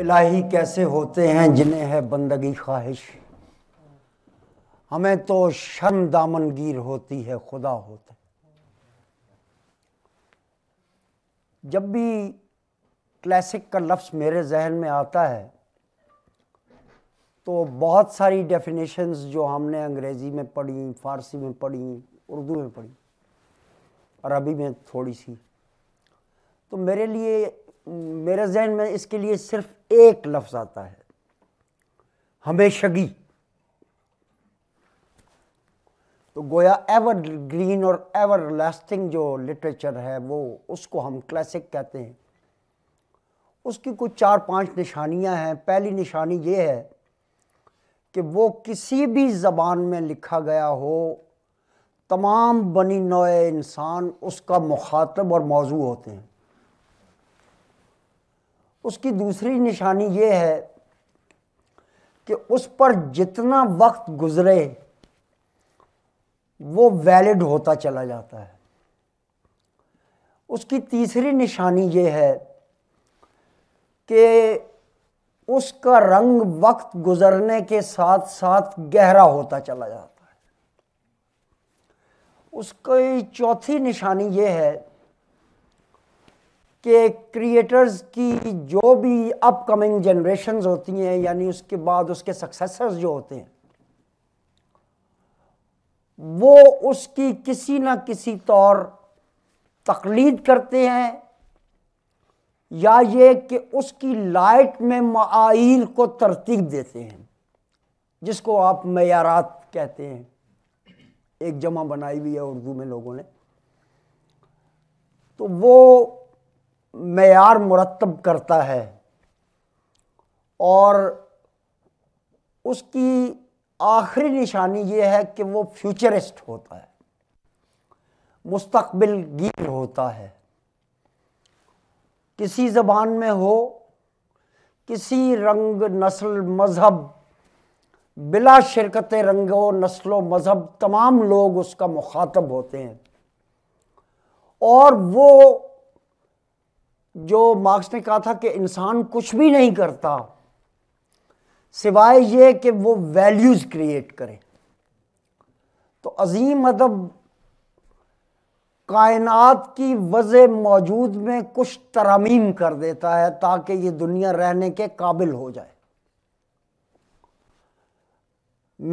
इलाही कैसे होते हैं जिन्हें है बंदगी ख्वाहिश हमें तो शर्म दामनगीर होती है खुदा होता है जब भी क्लासिक का लफ्ज़ मेरे जहन में आता है तो बहुत सारी डेफिनेशंस जो हमने अंग्रेज़ी में पढ़ी फ़ारसी में पढ़ी उर्दू में पढ़ी अरबी में थोड़ी सी तो मेरे लिए मेरे जहन में इसके लिए सिर्फ एक लफ्ज आता है हमेशगी तो गोया एवर ग्रीन और एवर लास्टिंग जो लिटरेचर है वो उसको हम क्लासिक कहते हैं उसकी कुछ चार पांच निशानियां हैं पहली निशानी ये है कि वो किसी भी ज़बान में लिखा गया हो तमाम बनी नए इंसान उसका मुखातब और मौजू होते हैं उसकी दूसरी निशानी ये है कि उस पर जितना वक्त गुजरे वो वैलिड होता चला जाता है उसकी तीसरी निशानी ये है कि उसका रंग वक्त गुजरने के साथ साथ गहरा होता चला जाता है उसकी चौथी निशानी ये है कि क्रिएटर्स की जो भी अपकमिंग जनरेशन होती हैं यानी उसके बाद उसके सक्सेसर्स जो होते हैं वो उसकी किसी ना किसी तौर तकलीद करते हैं या ये कि उसकी लाइट में माइल को तरतीब देते हैं जिसको आप मैारात कहते हैं एक जमा बनाई हुई है उर्दू में लोगों ने तो वो मैार मुरतब करता है और उसकी आखिरी निशानी ये है कि वो फ्यूचरिस्ट होता है मुस्तबिल गिर होता है किसी ज़बान में हो किसी रंग नस्ल मज़हब बिला शिरकत रंग व मज़हब तमाम लोग उसका मुखातब होते हैं और वो जो मार्क्स ने कहा था कि इंसान कुछ भी नहीं करता सिवाय ये कि वो वैल्यूज़ क्रिएट करे तो अजीम अदब कायनात की वज़ मौजूद में कुछ तरामीम कर देता है ताकि ये दुनिया रहने के काबिल हो जाए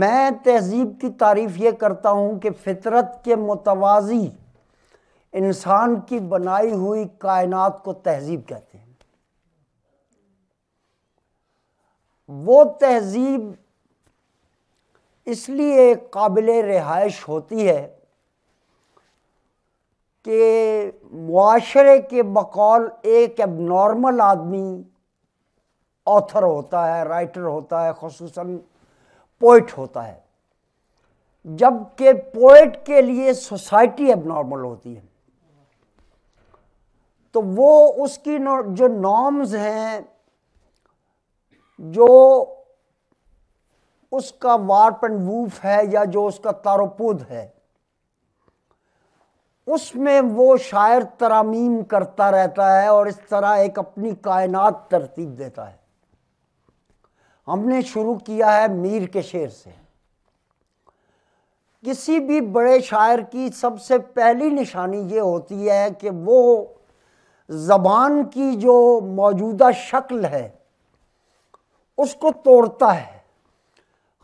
मैं तहजीब की तारीफ़ ये करता हूँ कि फितरत के मुतवाज़ी इंसान की बनाई हुई कायनात को तहजीब कहते हैं वो तहजीब इसलिए काबिल रिहाइश होती है कि माशरे के बकौल एक अब नॉर्मल आदमी ऑथर होता है राइटर होता है खसूस पोइट होता है जबकि पोइट के लिए सोसाइटी अब नॉर्मल होती है तो वो उसकी जो नॉर्म्स हैं जो उसका वार्प एंड वूफ है या जो उसका तारोपुद है उसमें वो शायर तरामीम करता रहता है और इस तरह एक अपनी कायनात तरतीब देता है हमने शुरू किया है मीर के शेर से किसी भी बड़े शायर की सबसे पहली निशानी ये होती है कि वो ज़बान की जो मौजूदा शक्ल है उसको तोड़ता है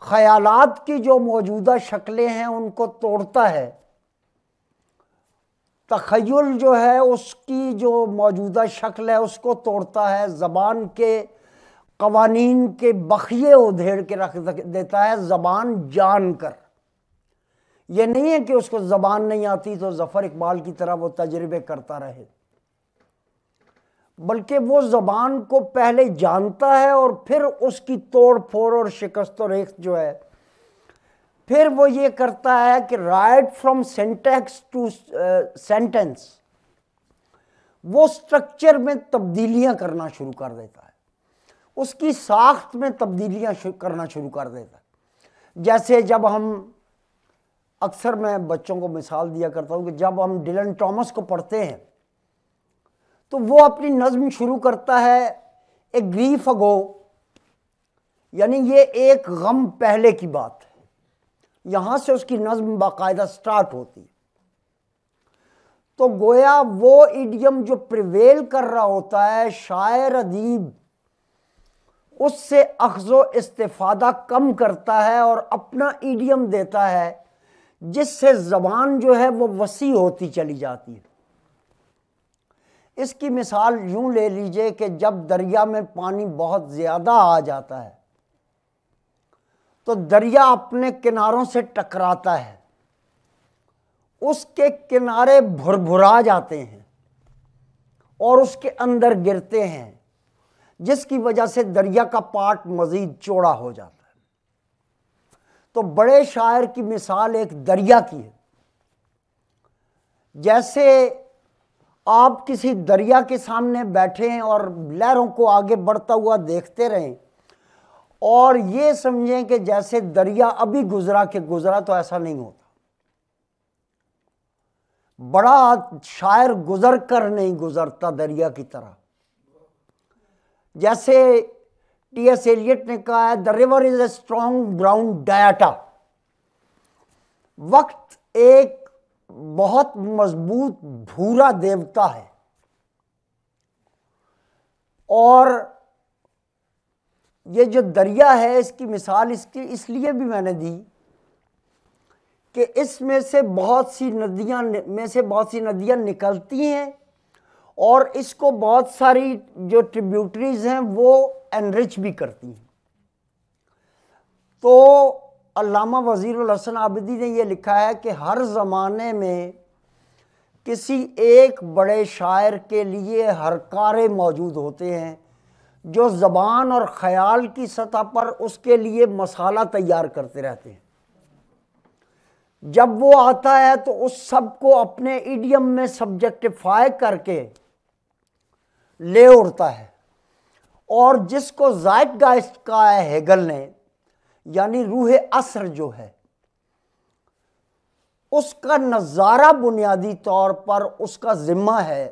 ख्यालात की जो मौजूदा शक्लें हैं उनको तोड़ता है तखयल जो है उसकी जो मौजूदा शक्ल है उसको तोड़ता है ज़बान के कवानीन के बखिए उधेड़ के रख देता है ज़बान जान कर यह नहीं है कि उसको ज़बान नहीं आती तो ज़फ़र इकबाल की तरह वो तजर्बे करता रहे बल्कि वो ज़बान को पहले जानता है और फिर उसकी तोड़ फोड़ और शिकस्त और रेख जो है फिर वो ये करता है कि right from sentence to sentence वो स्ट्रक्चर में तब्दीलियां करना शुरू कर देता है उसकी साख्त में तब्दीलियां शुरू करना शुरू कर देता है जैसे जब हम अक्सर मैं बच्चों को मिसाल दिया करता हूँ कि जब हम डिलन टॉमस को पढ़ते हैं तो वो अपनी नज़म शुरू करता है ए ग्रीफ अगो यानी ये एक गम पहले की बात है यहाँ से उसकी नज़म बाकायदा स्टार्ट होती तो गोया वो इडियम जो प्रिवेल कर रहा होता है शायर अदीब उससे अखजो इस्तेफादा कम करता है और अपना इडियम देता है जिससे ज़बान जो है वो वसी होती चली जाती है इसकी मिसाल यूं ले लीजिए कि जब दरिया में पानी बहुत ज़्यादा आ जाता है तो दरिया अपने किनारों से टकराता है उसके किनारे भुरभुरा जाते हैं और उसके अंदर गिरते हैं जिसकी वजह से दरिया का पाट मज़ीद चौड़ा हो जाता है तो बड़े शायर की मिसाल एक दरिया की है जैसे आप किसी दरिया के सामने बैठे हैं और लहरों को आगे बढ़ता हुआ देखते रहें और ये समझें कि जैसे दरिया अभी गुजरा के गुजरा तो ऐसा नहीं होता बड़ा शायर गुजर कर नहीं गुजरता दरिया की तरह जैसे टी एस एलियट ने कहा है the river is a strong ground डायटा वक्त एक बहुत मजबूत भूरा देवता है और ये जो दरिया है इसकी मिसाल इसकी इसलिए भी मैंने दी कि इसमें से बहुत सी नदियाँ में से बहुत सी नदियाँ निकलती हैं और इसको बहुत सारी जो ट्रिब्यूटरीज हैं वो एनरिच भी करती हैं तो अलामा वज़ी हसन आबदी ने यह लिखा है कि हर ज़माने में किसी एक बड़े शायर के लिए हरकारे मौजूद होते हैं जो ज़बान और ख़याल की सतह पर उसके लिए मसाला तैयार करते रहते हैं जब वो आता है तो उस सब को अपने इडियम में सब्जेक्टिफाई करके ले उड़ता है और जिसको जायट गाइस्ट का है हेगल ने यानी रूह असर जो है उसका नज़ारा बुनियादी तौर पर उसका ज़िम्मा है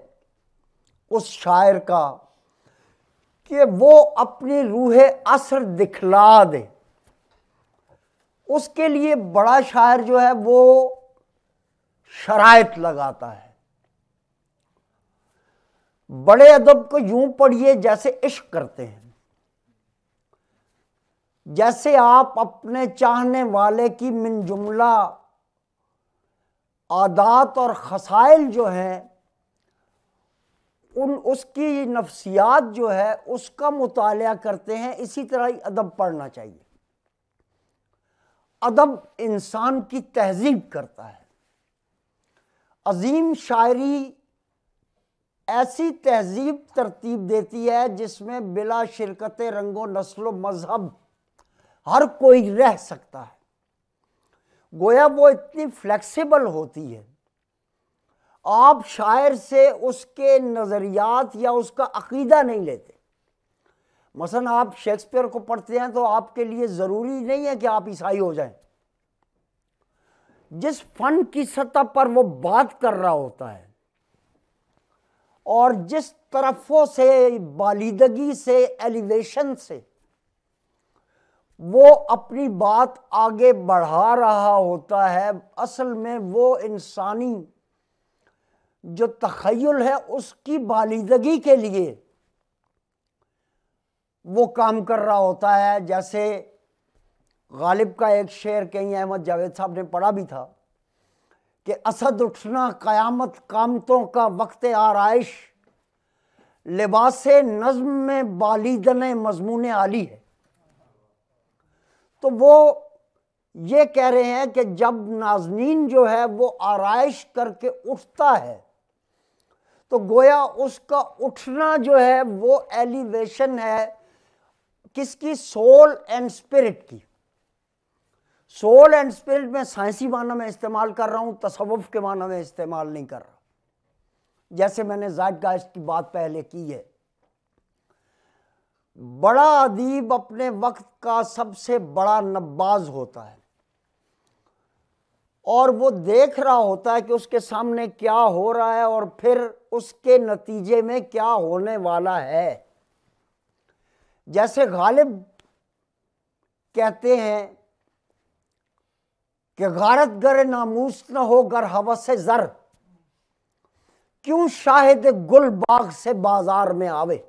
उस शायर का कि वो अपनी रूह असर दिखला दे उसके लिए बड़ा शायर जो है वो शरात लगाता है बड़े अदब को यूं पढ़िए जैसे इश्क करते हैं जैसे आप अपने चाहने वाले की मिनजुमला आदात और खसाइल जो हैं उन उसकी नफ्सियात जो है उसका मुताल करते हैं इसी तरह ही अदब पढ़ना चाहिए अदब इंसान की तहजीब करता है अजीम शायरी ऐसी तहजीब तरतीब देती है जिसमें बिला शिरकत रंगो नस्लो मज़हब हर कोई रह सकता है गोया वो इतनी फ्लेक्सिबल होती है आप शायर से उसके नज़रियात या उसका अकीदा नहीं लेते मसलन आप शेक्सपियर को पढ़ते हैं तो आपके लिए ज़रूरी नहीं है कि आप ईसाई हो जाएं जिस फन की सतह पर वो बात कर रहा होता है और जिस तरफों से बालिदगी से एलिवेशन से वो अपनी बात आगे बढ़ा रहा होता है असल में वो इंसानी जो तखयल है उसकी बालिदगी के लिए वो काम कर रहा होता है जैसे गालिब का एक शेर कहीं अहमद जावेद साहब ने पढ़ा भी था कि असद उठना क़यामत कामतों का वक्त आरइश लिबास नज़म में बालिदन मजमून आली है तो वो ये कह रहे हैं कि जब नाजनीन जो है वो आरइश करके उठता है तो गोया उसका उठना जो है वो एलिवेशन है किसकी सोल एंड स्पिरिट की सोल एंड स्पिरिट में साइंसी माना में इस्तेमाल कर रहा हूँ तसवफ के माना में इस्तेमाल नहीं कर रहा जैसे मैंने जायद की बात पहले की है बड़ा अदीब अपने वक्त का सबसे बड़ा नब्बाज होता है और वो देख रहा होता है कि उसके सामने क्या हो रहा है और फिर उसके नतीजे में क्या होने वाला है जैसे गालिब कहते हैं कि गारत गर नामूस न हो गर हवा से जर क्यों शाहिद गुल बाग से बाजार में आवे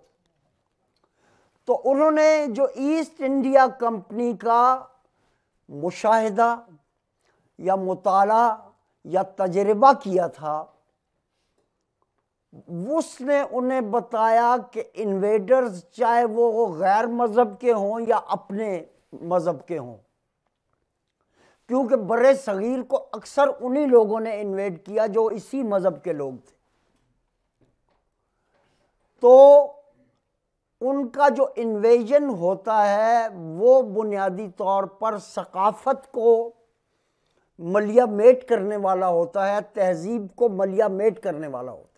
तो उन्होंने जो ईस्ट इंडिया कंपनी का मुशाहिदा या मुताला या तजर्बा किया था उसने उन्हें बताया कि इन्वेडर्स चाहे वो गैर मज़हब के हों या अपने मज़हब के हों क्योंकि बड़े सग़ीर को अक्सर उन्हीं लोगों ने इन्वेड किया जो इसी मज़हब के लोग थे तो उनका जो इन्वेजन होता है वो बुनियादी तौर पर सकाफत को मलिया मेट करने वाला होता है तहजीब को मलिया मेट करने वाला होता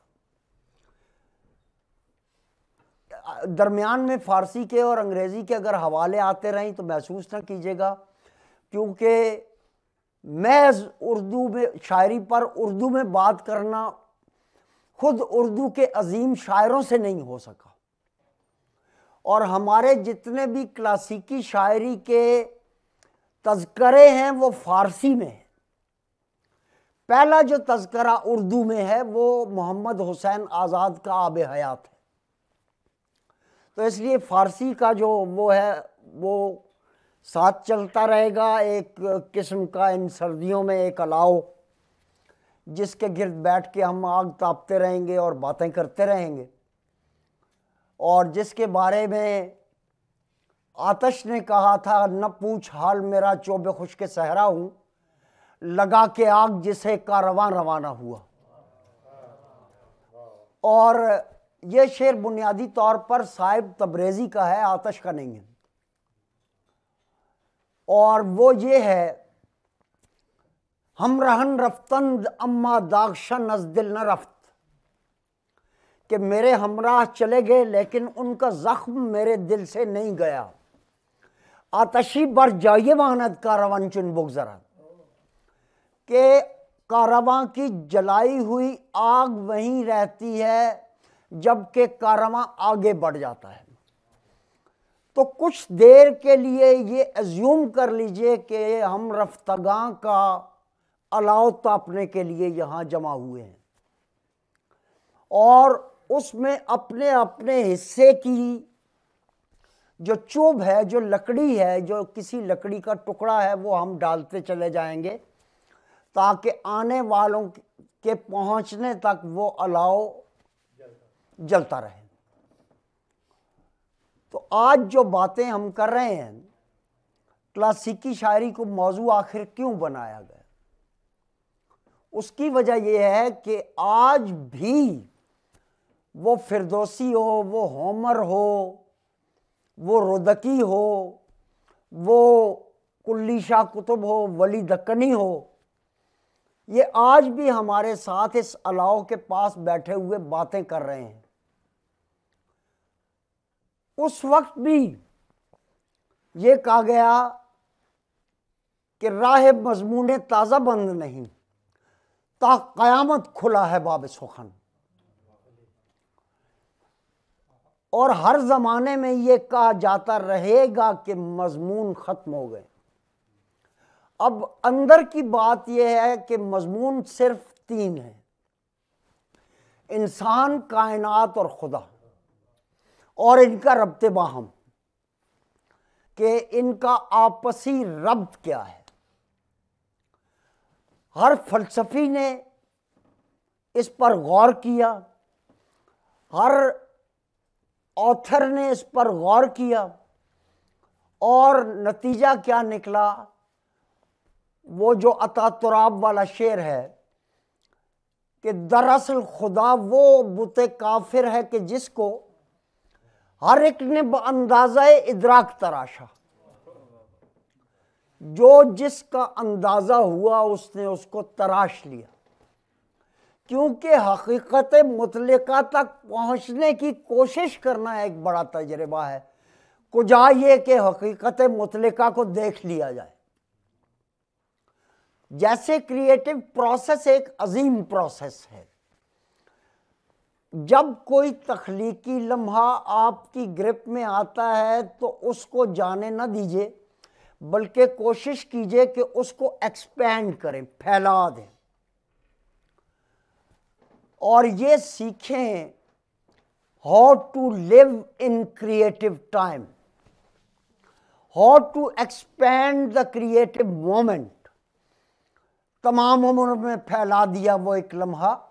है दरमियान में फ़ारसी के और अंग्रेज़ी के अगर हवाले आते रहें तो महसूस ना कीजिएगा क्योंकि महज उर्दू में शायरी पर उर्दू में बात करना ख़ुद उर्दू के अजीम शायरों से नहीं हो सका और हमारे जितने भी क्लासिकी शायरी के तस्करे हैं वो फारसी में है पहला जो तस्करा उर्दू में है वो मोहम्मद हुसैन आज़ाद का आब हयात है तो इसलिए फारसी का जो वो है वो साथ चलता रहेगा एक किस्म का इन सर्दियों में एक अलाव जिसके गिरद बैठ के हम आग तापते रहेंगे और बातें करते रहेंगे और जिसके बारे में आतश ने कहा था न पूछ हाल मेरा चौबे खुश के सहरा हूँ लगा के आग जिसे कारवां रवाना हुआ और ये शेर बुनियादी तौर पर साहिब तबरेज़ी का है आतश का नहीं है और वो ये है हम रहन रफ्तन अम्मा दागशन नजदिल न रफ्त कि मेरे हमराह चले गए लेकिन उनका ज़ख्म मेरे दिल से नहीं गया आतशी बर जाइए वाहनत कारवान चुन बुक ज़रा के कारवां की जलाई हुई आग वहीं रहती है जबकि कारवां आगे बढ़ जाता है तो कुछ देर के लिए ये एज्यूम कर लीजिए कि हम रफ्तगा का अलाव तापने के लिए यहाँ जमा हुए हैं और उसमें अपने अपने हिस्से की जो चुभ है जो लकड़ी है जो किसी लकड़ी का टुकड़ा है वो हम डालते चले जाएंगे ताकि आने वालों के पहुंचने तक वो अलाव जलता रहे तो आज जो बातें हम कर रहे हैं क्लासिकी शायरी को मौजू आखिर क्यों बनाया गया उसकी वजह यह है कि आज भी वो फिरदोसी हो वो होमर हो वो रोदकी हो वो कुल्ली शाह कुतुब हो वली दक्कनी हो ये आज भी हमारे साथ इस अलाव के पास बैठे हुए बातें कर रहे हैं उस वक्त भी ये कहा गया कि राह मजमून ताज़ा बंद नहीं ता क़यामत खुला है बाब सुखन और हर ज़माने में ये कहा जाता रहेगा कि मजमून ख़त्म हो गए अब अंदर की बात यह है कि मजमून सिर्फ तीन है इंसान कायनात और खुदा और इनका रबत बाहम के इनका आपसी रब्त क्या है हर फलसफी ने इस पर गौर किया हर ऑथर ने इस पर गौर किया और नतीजा क्या निकला वो जो अता तुराब वाला शेर है कि दरअसल खुदा वो बुत काफिर है कि जिसको हर एक ने अंदाज़ा इदराक तराशा जो जिसका अंदाज़ा हुआ उसने उसको तराश लिया क्योंकि हकीकत मुतलका तक पहुँचने की कोशिश करना एक बड़ा तजर्बा है कुजा ये कि हकीकत मुतलका को देख लिया जाए जैसे क्रिएटिव प्रोसेस एक अजीम प्रोसेस है जब कोई तख्लीकी लम्हा आपकी ग्रिप में आता है तो उसको जाने ना दीजिए बल्कि कोशिश कीजिए कि उसको एक्सपेंड करें फैला दें और ये सीखें how to live in creative time how to expand the creative moment तमाम उम्र में फैला दिया वो एक लम्हा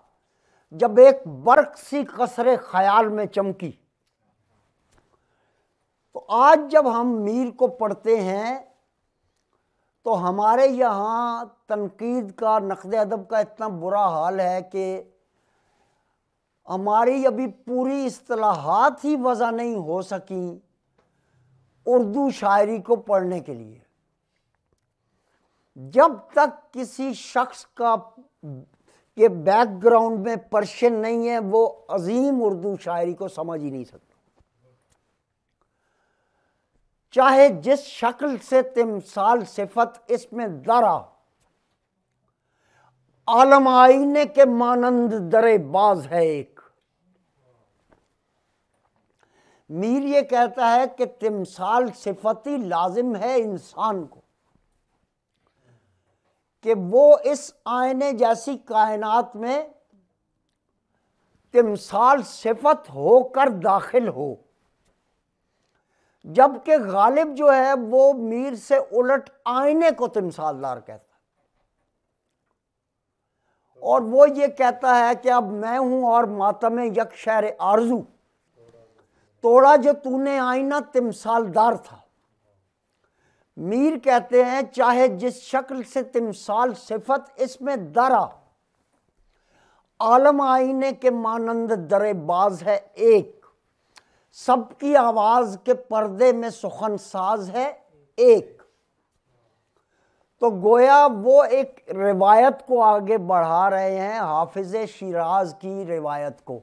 जब एक बर्क सी कसरे ख्याल में चमकी तो आज जब हम मीर को पढ़ते हैं तो हमारे यहाँ तनकीद का नकद अदब का इतना बुरा हाल है कि हमारी अभी पूरी असलाहत ही वजह नहीं हो सकी उर्दू शायरी को पढ़ने के लिए जब तक किसी शख्स का के बैकग्राउंड में पर्शियन नहीं है वो अजीम उर्दू शायरी को समझ ही नहीं सकता चाहे जिस शक्ल से तिमसाल सिफत इसमें दरा आलम आईने के मानंद दरे बाज है एक मीर ये कहता है कि तिमसाल सिफती लाजिम है इंसान को कि वो इस आयने जैसी कायनात में तिमसाल सिफत होकर दाखिल हो जबकि गालिब जो है वो मीर से उलट आईने को तिमसालदार कहता और वो ये कहता है कि अब मैं हूं और मातम यक शहर आरजू तोड़ा जो तूने आईना तिमसालदार था मीर कहते हैं चाहे जिस शक्ल से तिमसाल सिफत इसमें दरा आलम आईने के मानंद दरेबाज है एक सबकी आवाज के पर्दे में सुखन साज है एक तो गोया वो एक रिवायत को आगे बढ़ा रहे हैं हाफिज शिराज की रिवायत को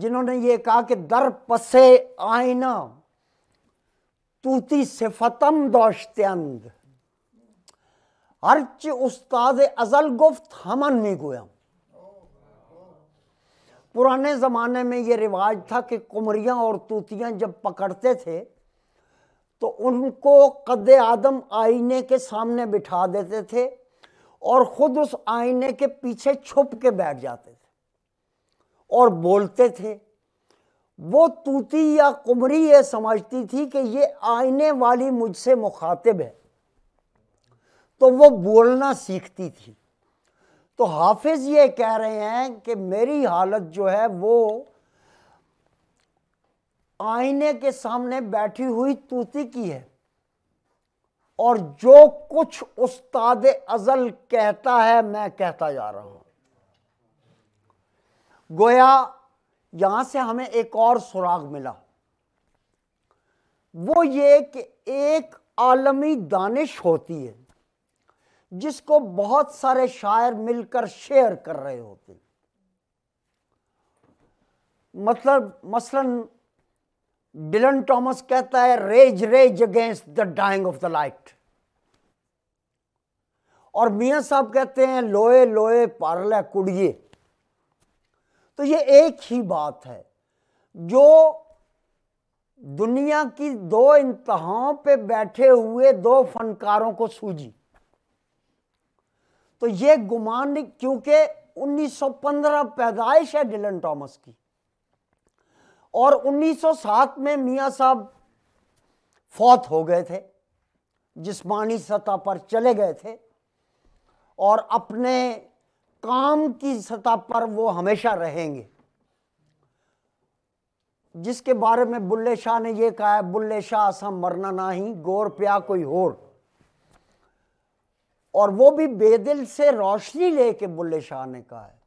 जिन्होंने ये कहा कि दर पसे आईना तूती सिफतम दोश्तंद हर्च उस्ताद अजल गुफ्त हमन में गोया पुराने ज़माने में ये रिवाज था कि कुमरियाँ और तूतियाँ जब पकड़ते थे तो उनको कद आदम आईने के सामने बिठा देते थे और ख़ुद उस आईने के पीछे छुप के बैठ जाते थे और बोलते थे वो तूती या कुमरी ये समझती थी कि ये आईने वाली मुझसे मुखातिब है तो वो बोलना सीखती थी तो हाफिज़ ये कह रहे हैं कि मेरी हालत जो है वो आईने के सामने बैठी हुई तूती की है और जो कुछ उस्ताद अजल कहता है मैं कहता जा रहा हूं गोया यहां से हमें एक और सुराग मिला वो ये कि एक आलमी दानिश होती है जिसको बहुत सारे शायर मिलकर शेयर कर रहे होते मतलब मसलन डिलन टॉमस कहता है rage rage against the dying of the light और मियां साहब कहते हैं लोए लोए पारला कुड़िए तो ये एक ही बात है जो दुनिया की दो इंतहाओं पे बैठे हुए दो फनकारों को सूझी तो ये गुमान क्योंकि 1915 पैदाइश है डिलन टॉमस की और 1907 में मियाँ साहब फौत हो गए थे जिस्मानी सतह पर चले गए थे और अपने काम की सतह पर वो हमेशा रहेंगे जिसके बारे में बुल्ले शाह ने ये कहा है बुल्ले शाह असम मरना ही गोर प्या कोई और और वो भी बेदिल से रोशनी लेके बुल्ले शाह ने कहा है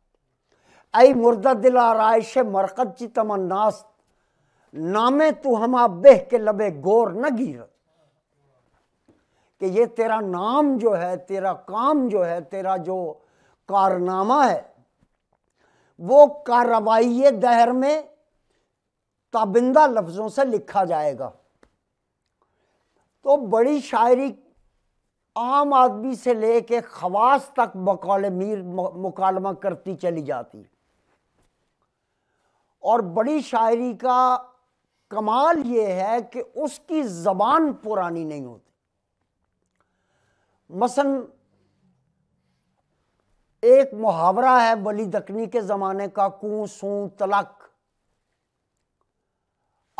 आई मुर्दा दिल रायश मरकत ची तमन्नास्त नामे तू आप बेह के लबे गोर न गिर कि ये तेरा नाम जो है तेरा काम जो है तेरा जो कारनामा है वो कार्रवाई दहर में ताबिंदा लफ्ज़ों से लिखा जाएगा तो बड़ी शायरी आम आदमी से ले खवास तक बकौल मीर मुकालमा करती चली जाती और बड़ी शायरी का कमाल ये है कि उसकी ज़बान पुरानी नहीं होती मसन एक मुहावरा है बली दखनी के ज़माने का कू सू तलक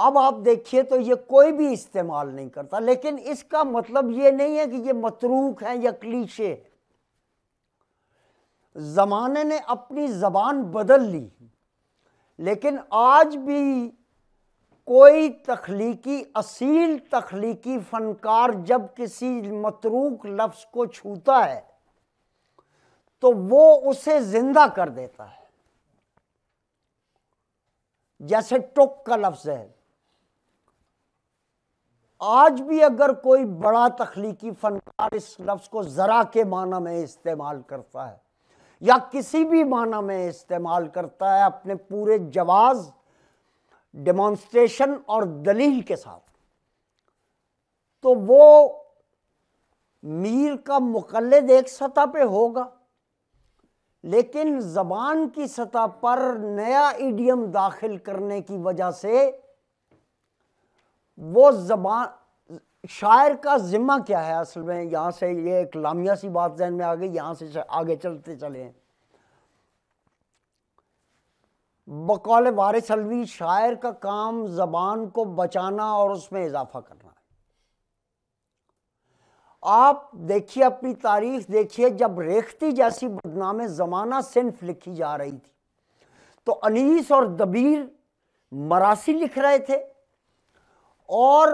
अब आप देखिए तो ये कोई भी इस्तेमाल नहीं करता लेकिन इसका मतलब ये नहीं है कि ये मतरूक है या क्लीशे ज़माने ने अपनी ज़बान बदल ली लेकिन आज भी कोई तखलीकी असील तखलीकी फ़नकार जब किसी मतरूक लफ्ज़ को छूता है तो वो उसे जिंदा कर देता है जैसे टोक का लफ्ज है आज भी अगर कोई बड़ा तख्लीकी फनकार इस लफ्ज़ को ज़रा के माना में इस्तेमाल करता है या किसी भी माना में इस्तेमाल करता है अपने पूरे जवाज डेमोन्स्ट्रेशन और दलील के साथ तो वो मीर का मुकलद एक सतह पे होगा लेकिन ज़बान की सतह पर नया इडियम दाखिल करने की वजह से वो जबान शायर का ज़िम्मा क्या है असल में यहाँ से ये एक लामिया सी बात जहन में आ गई यहाँ से आगे चलते चले बकौल वारिस अलवी शायर का काम ज़बान को बचाना और उसमें इजाफा करना आप देखिए अपनी तारीख देखिए जब रेखती जैसी बदनाम ज़माना सिंफ लिखी जा रही थी तो अनीस और दबीर मरासी लिख रहे थे और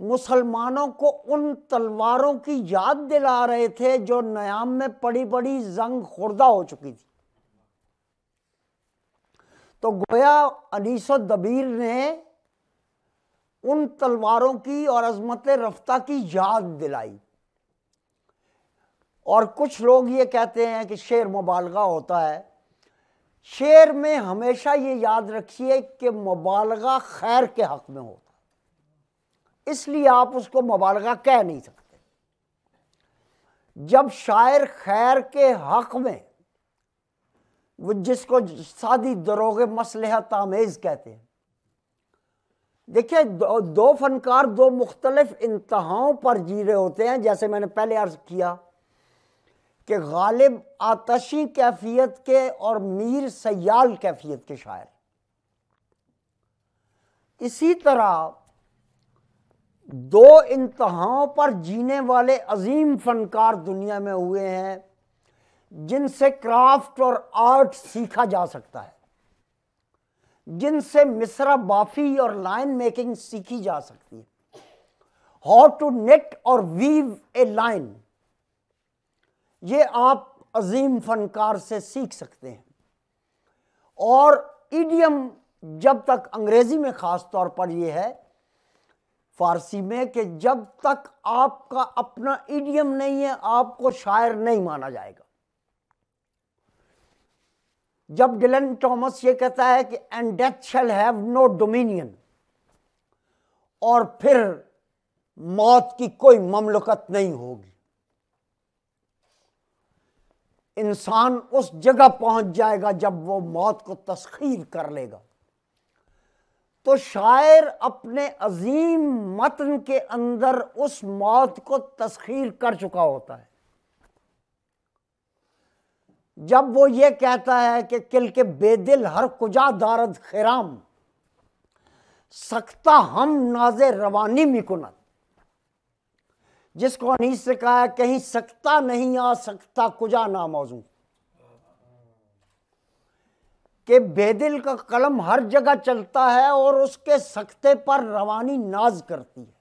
मुसलमानों को उन तलवारों की याद दिला रहे थे जो नयाम में पड़ी पड़ी जंग खुर्दा हो चुकी थी तो गोया अनीस दबीर ने उन तलवारों की और अजमत रफ्ता की याद दिलाई और कुछ लोग ये कहते हैं कि शेर मुबालगा होता है शेर में हमेशा ये याद रखिए कि मुबालगा खैर के हक में होता इसलिए आप उसको मुबालगा कह नहीं सकते जब शायर खैर के हक में वो जिसको सादी दरोगे मसलहत आमेज कहते हैं देखिए दो, दो फनकार दो मुख्तलिफ इंतहाओं पर जी रहे होते हैं जैसे मैंने पहले अर्ज किया कि गालिब आतशी कैफियत के और मीर सयाल कैफियत के शायर इसी तरह दो इंतहाओं पर जीने वाले अजीम फनकार दुनिया में हुए हैं जिनसे क्राफ्ट और आर्ट सीखा जा सकता है जिनसे मिसरा बाफी और लाइन मेकिंग सीखी जा सकती है हाउ टू नेट और वीव ए लाइन ये आप अजीम फनकार से सीख सकते हैं और ईडियम जब तक अंग्रेज़ी में ख़ास तौर पर यह है फारसी में कि जब तक आपका अपना ईडियम नहीं है आपको शायर नहीं माना जाएगा जब डिलन टॉमस ये कहता है कि and death shall have no dominion और फिर मौत की कोई ममलकत नहीं होगी इंसान उस जगह पहुंच जाएगा जब वो मौत को तस्खीर कर लेगा तो शायर अपने अजीम मतन के अंदर उस मौत को तस्खीर कर चुका होता है जब वो ये कहता है कि किल के बेदिल हर कुजा दारद खिराम सख्ता हम नाजे रवानी मिकुनत जिसको अनीस से कहा है कहीं सकता नहीं आ सकता कुजा ना मौजू के बेदिल का कलम हर जगह चलता है और उसके सख्ते पर रवानी नाज करती है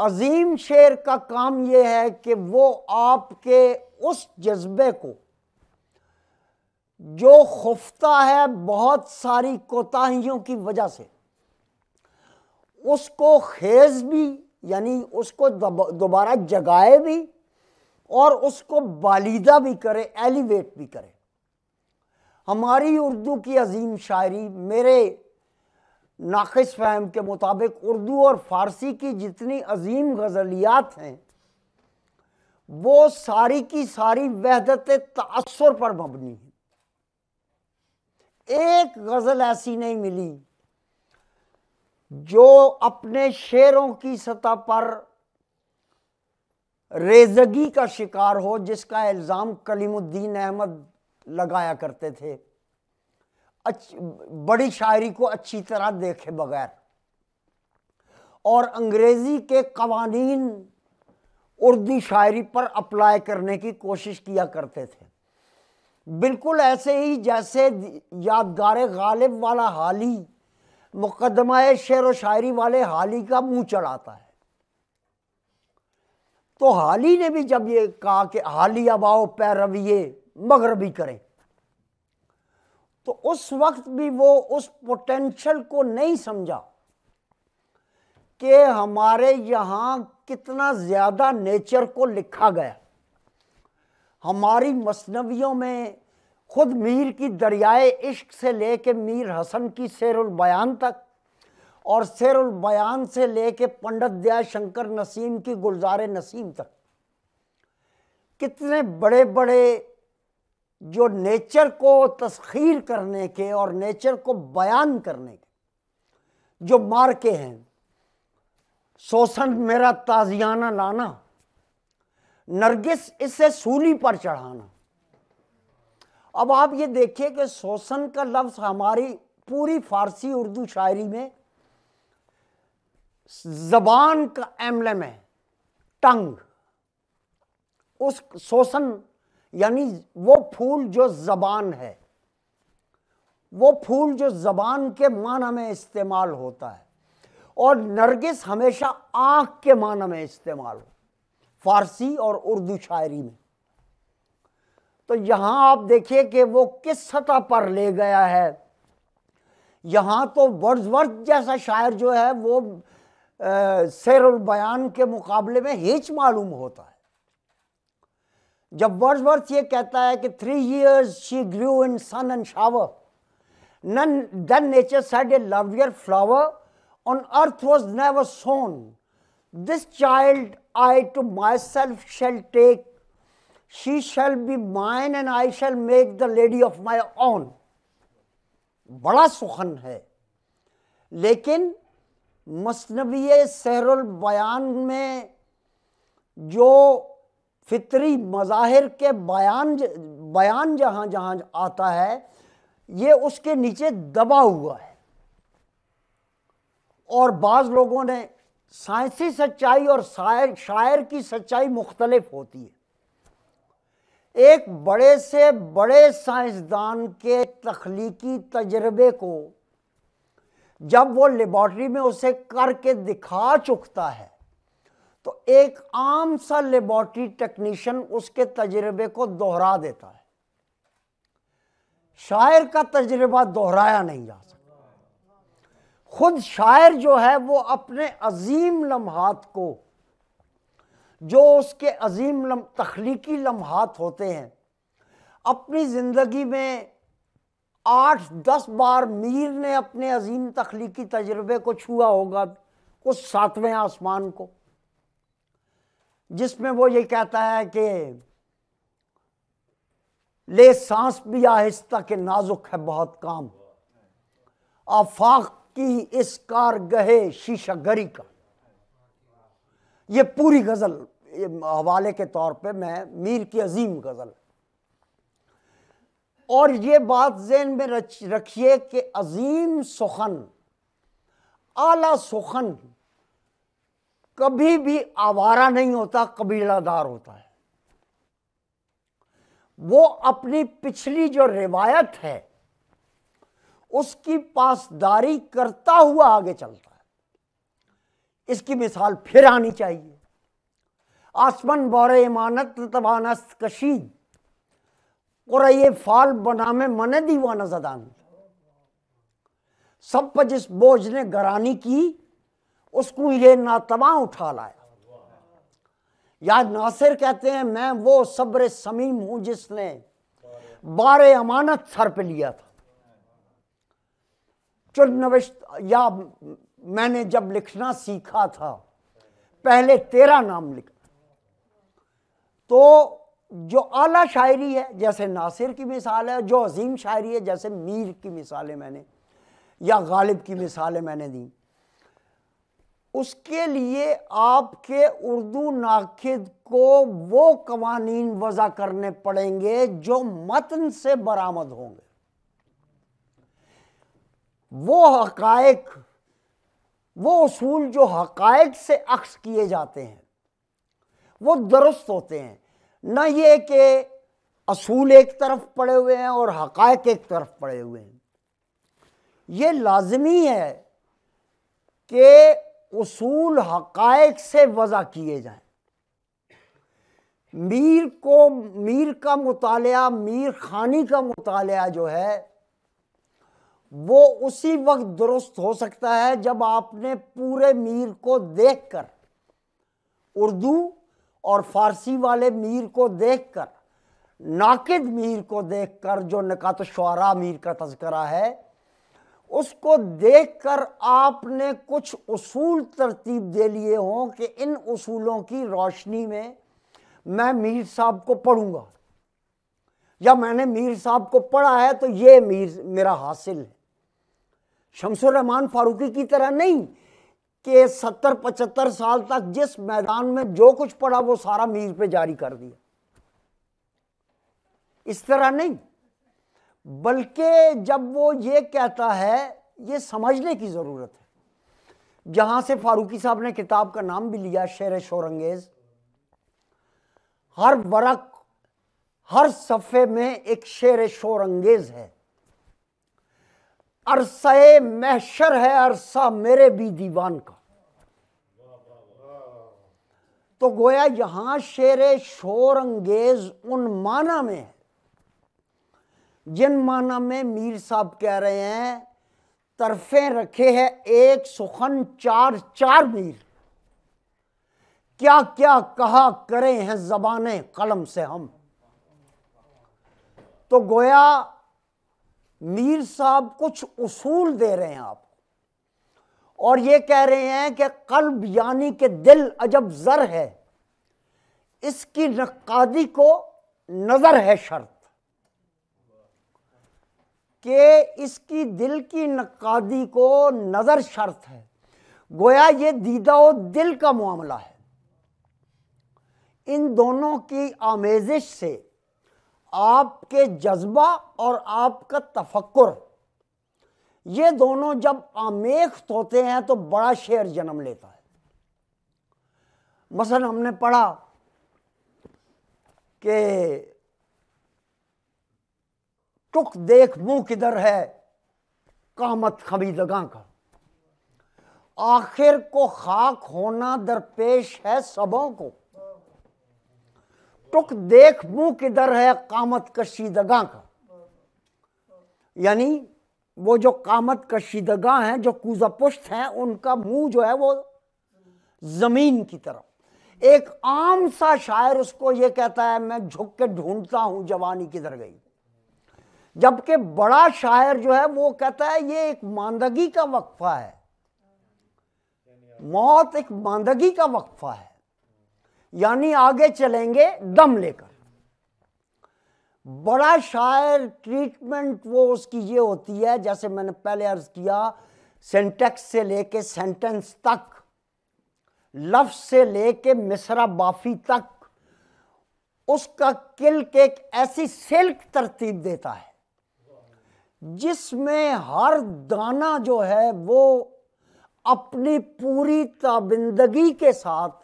अजीम शेर का काम यह है कि वो आपके उस जज्बे को जो खुफता है बहुत सारी कोताहियों की वजह से उसको खेज भी यानी उसको दोबारा जगाए भी और उसको बालिदा भी करे एलिवेट भी करे हमारी उर्दू की अजीम शायरी मेरे नाक़स फहम के मुताबिक उर्दू और फ़ारसी की जितनी अजीम गज़लियात हैं वो सारी की सारी वहदत तसर पर मबनी है एक गज़ल ऐसी नहीं मिली जो अपने शेरों की सतह पर रेजगी का शिकार हो जिसका इल्ज़ाम कलीमुद्दीन अहमद लगाया करते थे अच्छ, बड़ी शायरी को अच्छी तरह देखे बगैर और अंग्रेज़ी के कवानीन उर्दू शायरी पर अप्लाई करने की कोशिश किया करते थे बिल्कुल ऐसे ही जैसे यादगार गालिब वाला हाल ही मुकदमा शेर व शायरी वाले हाली का मुंह चढ़ाता है तो हाली ने भी जब ये कहा कि हाली अबाओ मगर मगरबी करें तो उस वक्त भी वो उस पोटेंशियल को नहीं समझा कि हमारे यहां कितना ज़्यादा नेचर को लिखा गया हमारी मसनवियों में खुद मीर की दरियाए इश्क से ले कर मीर हसन की बयान तक और बयान से ले कर पंडित दया शंकर नसीम की गुलजार नसीम तक कितने बड़े बड़े जो नेचर को तस्खीर करने के और नेचर को बयान करने के जो मार के हैं शोषण मेरा ताजियाना लाना नरगिस इसे सूली पर चढ़ाना अब आप ये देखिए कि शोषण का लफ्ज़ हमारी पूरी फारसी उर्दू शायरी में जबान का एमलेम है टंग उस शोषण यानी वो फूल जो जबान है वो फूल जो जबान के मान में इस्तेमाल होता है और नरगिस हमेशा आँख के मान में इस्तेमाल हो फारसी और उर्दू शायरी में तो यहां आप देखिए कि वो किस सतह पर ले गया है यहां तो वर्ड्सवर्थ जैसा शायर जो है वो सैरुल बयान के मुकाबले में हिच मालूम होता है जब वर्ड्सवर्थ ये कहता है कि three years she grew in sun and shower नन then nature said a lovelier flower on earth was never sown this child I to myself shall take she shall be mine and I shall make the lady of my own. बड़ा सुखन है लेकिन मसनवी सहरुल बयान में जो फितरी मज़ाहिर के बयान बयान जहाँ जहाँ आता है ये उसके नीचे दबा हुआ है और बाज़ लोगों ने साइंसी सच्चाई और शायर शायर की सच्चाई मुख्तलिफ होती है एक बड़े से बड़े साइंसदान के तख्लीकी तजर्बे को जब वो लेबॉर्टरी में उसे करके दिखा चुकता है तो एक आम सा लेबॉर्टरी टेक्नीशियन उसके तजर्बे को दोहरा देता है शायर का तजर्बा दोहराया नहीं जा सकता खुद शायर जो है वो अपने अजीम लम्हात को जो उसके अजीम लम, तख्लीकी लम्हात होते हैं अपनी ज़िंदगी में आठ दस बार मीर ने अपने अजीम तख्लीकी तजर्बे को छुआ होगा उस सातवें आसमान को जिसमें वो ये कहता है कि ले सांस भी आहिस्ता के नाजुक है बहुत काम आफाक की इस कार गहे शीशा गरी का ये पूरी गज़ल हवाले के तौर पे मैं मीर की अजीम गज़ल और ये बात जेन में रखिए कि अजीम सुखन आला सुखन कभी भी आवारा नहीं होता कबीलादार होता है वो अपनी पिछली जो रिवायत है उसकी पासदारी करता हुआ आगे चलता है इसकी मिसाल फिर आनी चाहिए आसमन बौर इमानत तबानस और ये फाल में मने दीवाना जदान सब पर जिस बोझ ने गरानी की उसको ये नातवा उठा लाया याद नासिर कहते हैं मैं वो सब्र समीम हूं जिसने बार अमानत सर पे लिया था चुनविश या मैंने जब लिखना सीखा था पहले तेरा नाम लिखा तो जो आला शायरी है जैसे नासिर की मिसाल है जो अजीम शायरी है जैसे मीर की मिसालें मैंने या गालिब की मिसालें मैंने दी उसके लिए आपके उर्दू नाखिद को वो कवानीन वज़ा करने पड़ेंगे जो मतन से बरामद होंगे वो हकायक वो असूल जो हकायक से अक्स किए जाते हैं वो दुरुस्त होते हैं ना ये कि असूल एक तरफ पड़े हुए हैं और हकायक एक तरफ पड़े हुए हैं ये लाजमी है कि उसूल हकायक से वज़ा किए जाएं मीर को मीर का मुतालिया मीर खानी का मताल जो है वो उसी वक्त दुरुस्त हो सकता है जब आपने पूरे मीर को देखकर उर्दू और फारसी वाले मीर को देख कर नाकिद मीर को देख कर जो नकात शुरा मीर का तस्करा है उसको देख कर आपने कुछ असूल तरतीब दे लिए हों कि इन असूलों की रोशनी में मैं मीर साहब को पढ़ूँगा या मैंने मीर साहब को पढ़ा है तो ये मीर मेरा हासिल है शमसुररहमान फारूकी की तरह नहीं कि सत्तर पचहत्तर साल तक जिस मैदान में जो कुछ पड़ा वो सारा मीज पे जारी कर दिया इस तरह नहीं बल्कि जब वो ये कहता है ये समझने की ज़रूरत है जहां से फारूकी साहब ने किताब का नाम भी लिया शेर शोरंगेज़ हर वरक हर सफ़े में एक शेर शोरंगेज़ है अरसा महशर है अरसा मेरे भी दीवान का तो गोया यहां शेर शोर अंगेज उन माना में है जिन माना में मीर साहब कह रहे हैं तरफे रखे हैं एक सुखन चार चार मीर क्या क्या कहा करें हैं जबाने कलम से हम तो गोया मीर साहब कुछ उसूल दे रहे हैं आप और ये कह रहे हैं कि कल्ब यानी कि दिल अजब जर है इसकी नक्कादी को नज़र है शर्त के इसकी दिल की नक्कादी को नज़र शर्त है गोया ये दीदा और दिल का मामला है इन दोनों की आमेजिश से आपके जज्बा और आपका तफक्र ये दोनों जब आमेख्त होते हैं तो बड़ा शेर जन्म लेता है मसलन हमने पढ़ा कि टुक देख मुंह किधर है कामत खबीदगा का आखिर को खाक होना दरपेश है सबों को टुक देख मुंह किधर है कामत कशीदगा का यानी वो जो कामत कशीदगा हैं जो कूजापुश्त हैं उनका मुंह जो है वो ज़मीन की तरफ एक आम सा शायर उसको ये कहता है मैं झुक के ढूंढता हूं जवानी किधर गई जबकि बड़ा शायर जो है वो कहता है ये एक मांदगी का वक्फा है मौत एक मांदगी का वक्फा है यानी आगे चलेंगे दम लेकर बड़ा शायर ट्रीटमेंट वो उसकी ये होती है जैसे मैंने पहले अर्ज किया सेंटेक्स से लेके सेंटेंस तक लफ्ज से लेके मिसरा बाफी तक उसका किल के एक ऐसी सिल्क तरतीब देता है जिसमें हर दाना जो है वो अपनी पूरी ताबिंदगी के साथ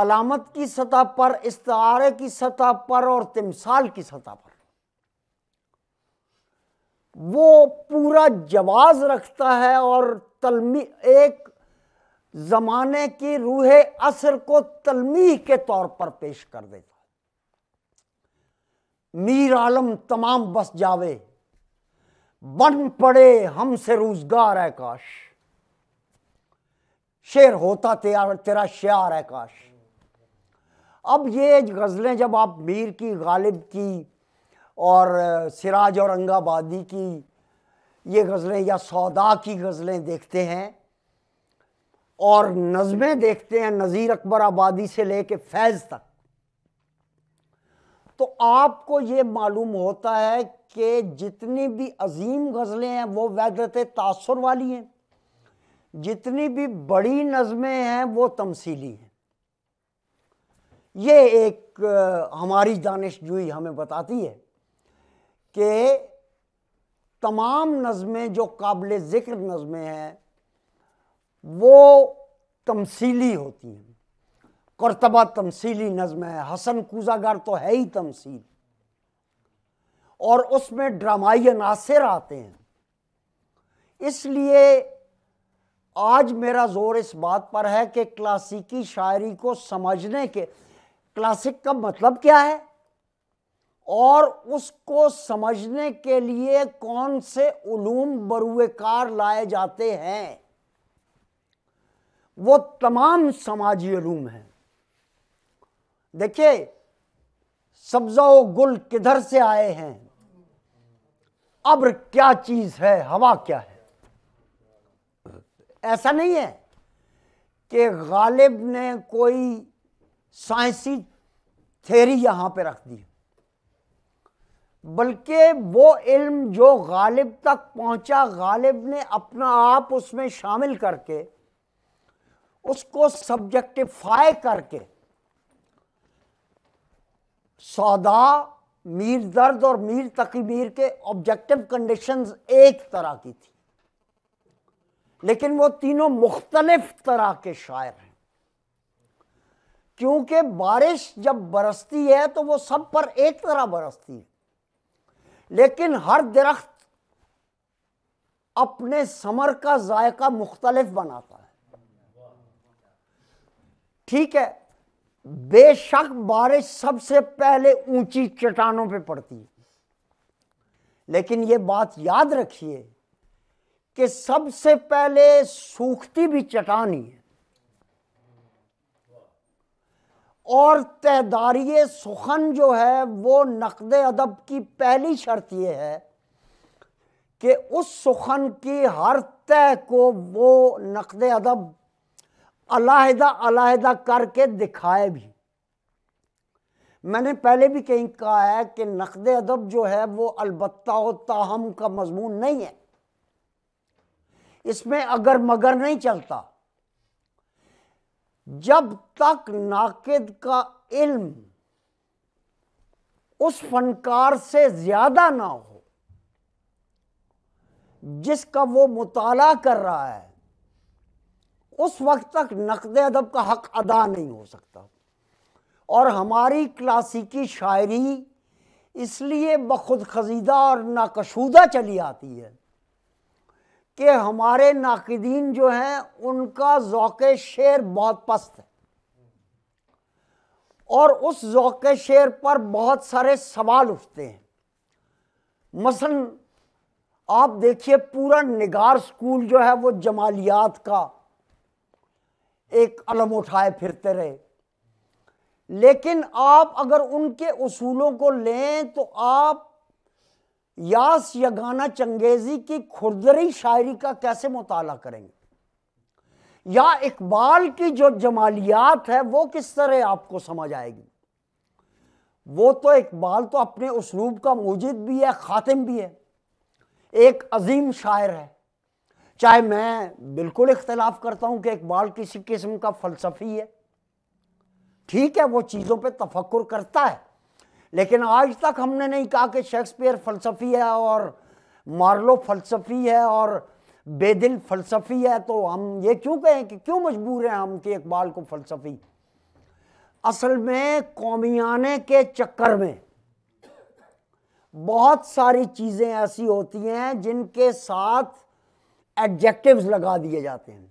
अलामत की सतह पर इसतारे की सतह पर और तिमसाल की सतह पर वो पूरा जवाज रखता है और तलमी एक ज़माने की रूह असर को तलमी के तौर पर पेश कर देता मीर आलम तमाम बस जावे बन पड़े हमसे रोजगार है काश शेर होता तेरा तेरा श्यार है काश अब ये गज़लें जब आप मीर की गालिब की और सिराज और अंगाबादी की ये गज़लें या सौदा की गज़लें देखते हैं और नज़में देखते हैं नज़ीर अकबर आबादी से कर फैज़ तक तो आपको ये मालूम होता है कि जितनी भी अजीम गज़लें हैं वो वैदत तासर वाली हैं जितनी भी बड़ी नज़में हैं वो तमसीली हैं ये एक हमारी दानिश जुई हमें बताती है कि तमाम नज़में जो काबिल ज़िक्र नज़में हैं वो तमसीली होती हैं करतबा तमसीली नज़म है हसन कूजागर तो है ही तमसील और उसमें ड्रामाई अनासर आते हैं इसलिए आज मेरा ज़ोर इस बात पर है कि क्लासिकी शायरी को समझने के क्लासिक का मतलब क्या है और उसको समझने के लिए कौन से उलूम बरुएकार लाए जाते हैं वो तमाम समाजी उलूम हैं देखिए सब्जा व गुल किधर से आए हैं अब्र क्या चीज है हवा क्या है ऐसा नहीं है कि गालिब ने कोई साइंसी थेरी यहां पे रख दी बल्कि वो इल्म जो गालिब तक पहुंचा गालिब ने अपना आप उसमें शामिल करके उसको सब्जेक्टिफाई करके सौदा मीर दर्द और मीर तकी के ऑब्जेक्टिव कंडीशंस एक तरह की थी लेकिन वो तीनों मुख्तलिफ तरह के शायर हैं क्योंकि बारिश जब बरसती है तो वो सब पर एक तरह बरसती है लेकिन हर दरख्त अपने समर का जायका मुख्तलिफ बनाता है ठीक है बेशक बारिश सबसे पहले ऊंची चट्टानों पे पड़ती है लेकिन ये बात याद रखिए कि सबसे पहले सूखती भी चट्टान ही है और तहदारी सुखन जो है वो नकद अदब की पहली शर्त ये है कि उस सुखन की हर तय को वो नकद अदब अलाहदा अलाहदा करके दिखाए भी मैंने पहले भी कहीं कहा है कि नकद अदब जो है वो अलबत्ता ताहम का मजमून नहीं है इसमें अगर मगर नहीं चलता जब तक नाकिद का इल्म उस फनकार से ज़्यादा ना हो जिसका वो मुताला कर रहा है उस वक्त तक नकद अदब का हक अदा नहीं हो सकता और हमारी क्लासिकी शायरी इसलिए बखुद खजीदा और नाकशुदा चली आती है कि हमारे नाकदीन जो हैं उनका जौके शेर बहुत पस्त है और उस ओक़ शेर पर बहुत सारे सवाल उठते हैं मसलन आप देखिए पूरा निगार स्कूल जो है वो जमालियात का एक अलम उठाए फिरते रहे लेकिन आप अगर उनके उसूलों को लें तो आप यास यगाना चंगेजी की खुरदरी शायरी का कैसे मुताल करेंगे या इकबाल की जो जमालियात है वो किस तरह आपको समझ आएगी वो तो इकबाल तो अपने उसलूब का मौजिद भी है ख़ातिम भी है एक अजीम शायर है चाहे मैं बिल्कुल इख्तलाफ करता हूं कि इकबाल किसी किस्म का फलसफी है ठीक है वो चीज़ों पे तफक्र करता है लेकिन आज तक हमने नहीं कहा कि शेक्सपियर फ़लसफ़ी है और मार्लो फ़लसफ़ी है और बेदिल फ़लसफ़ी है तो हम ये क्यों कहें कि क्यों मजबूर हैं हम कि इकबाल को फ़लसफ़ी असल में कौमियाने के चक्कर में बहुत सारी चीज़ें ऐसी होती हैं जिनके साथ एडजेक्टिव्स लगा दिए जाते हैं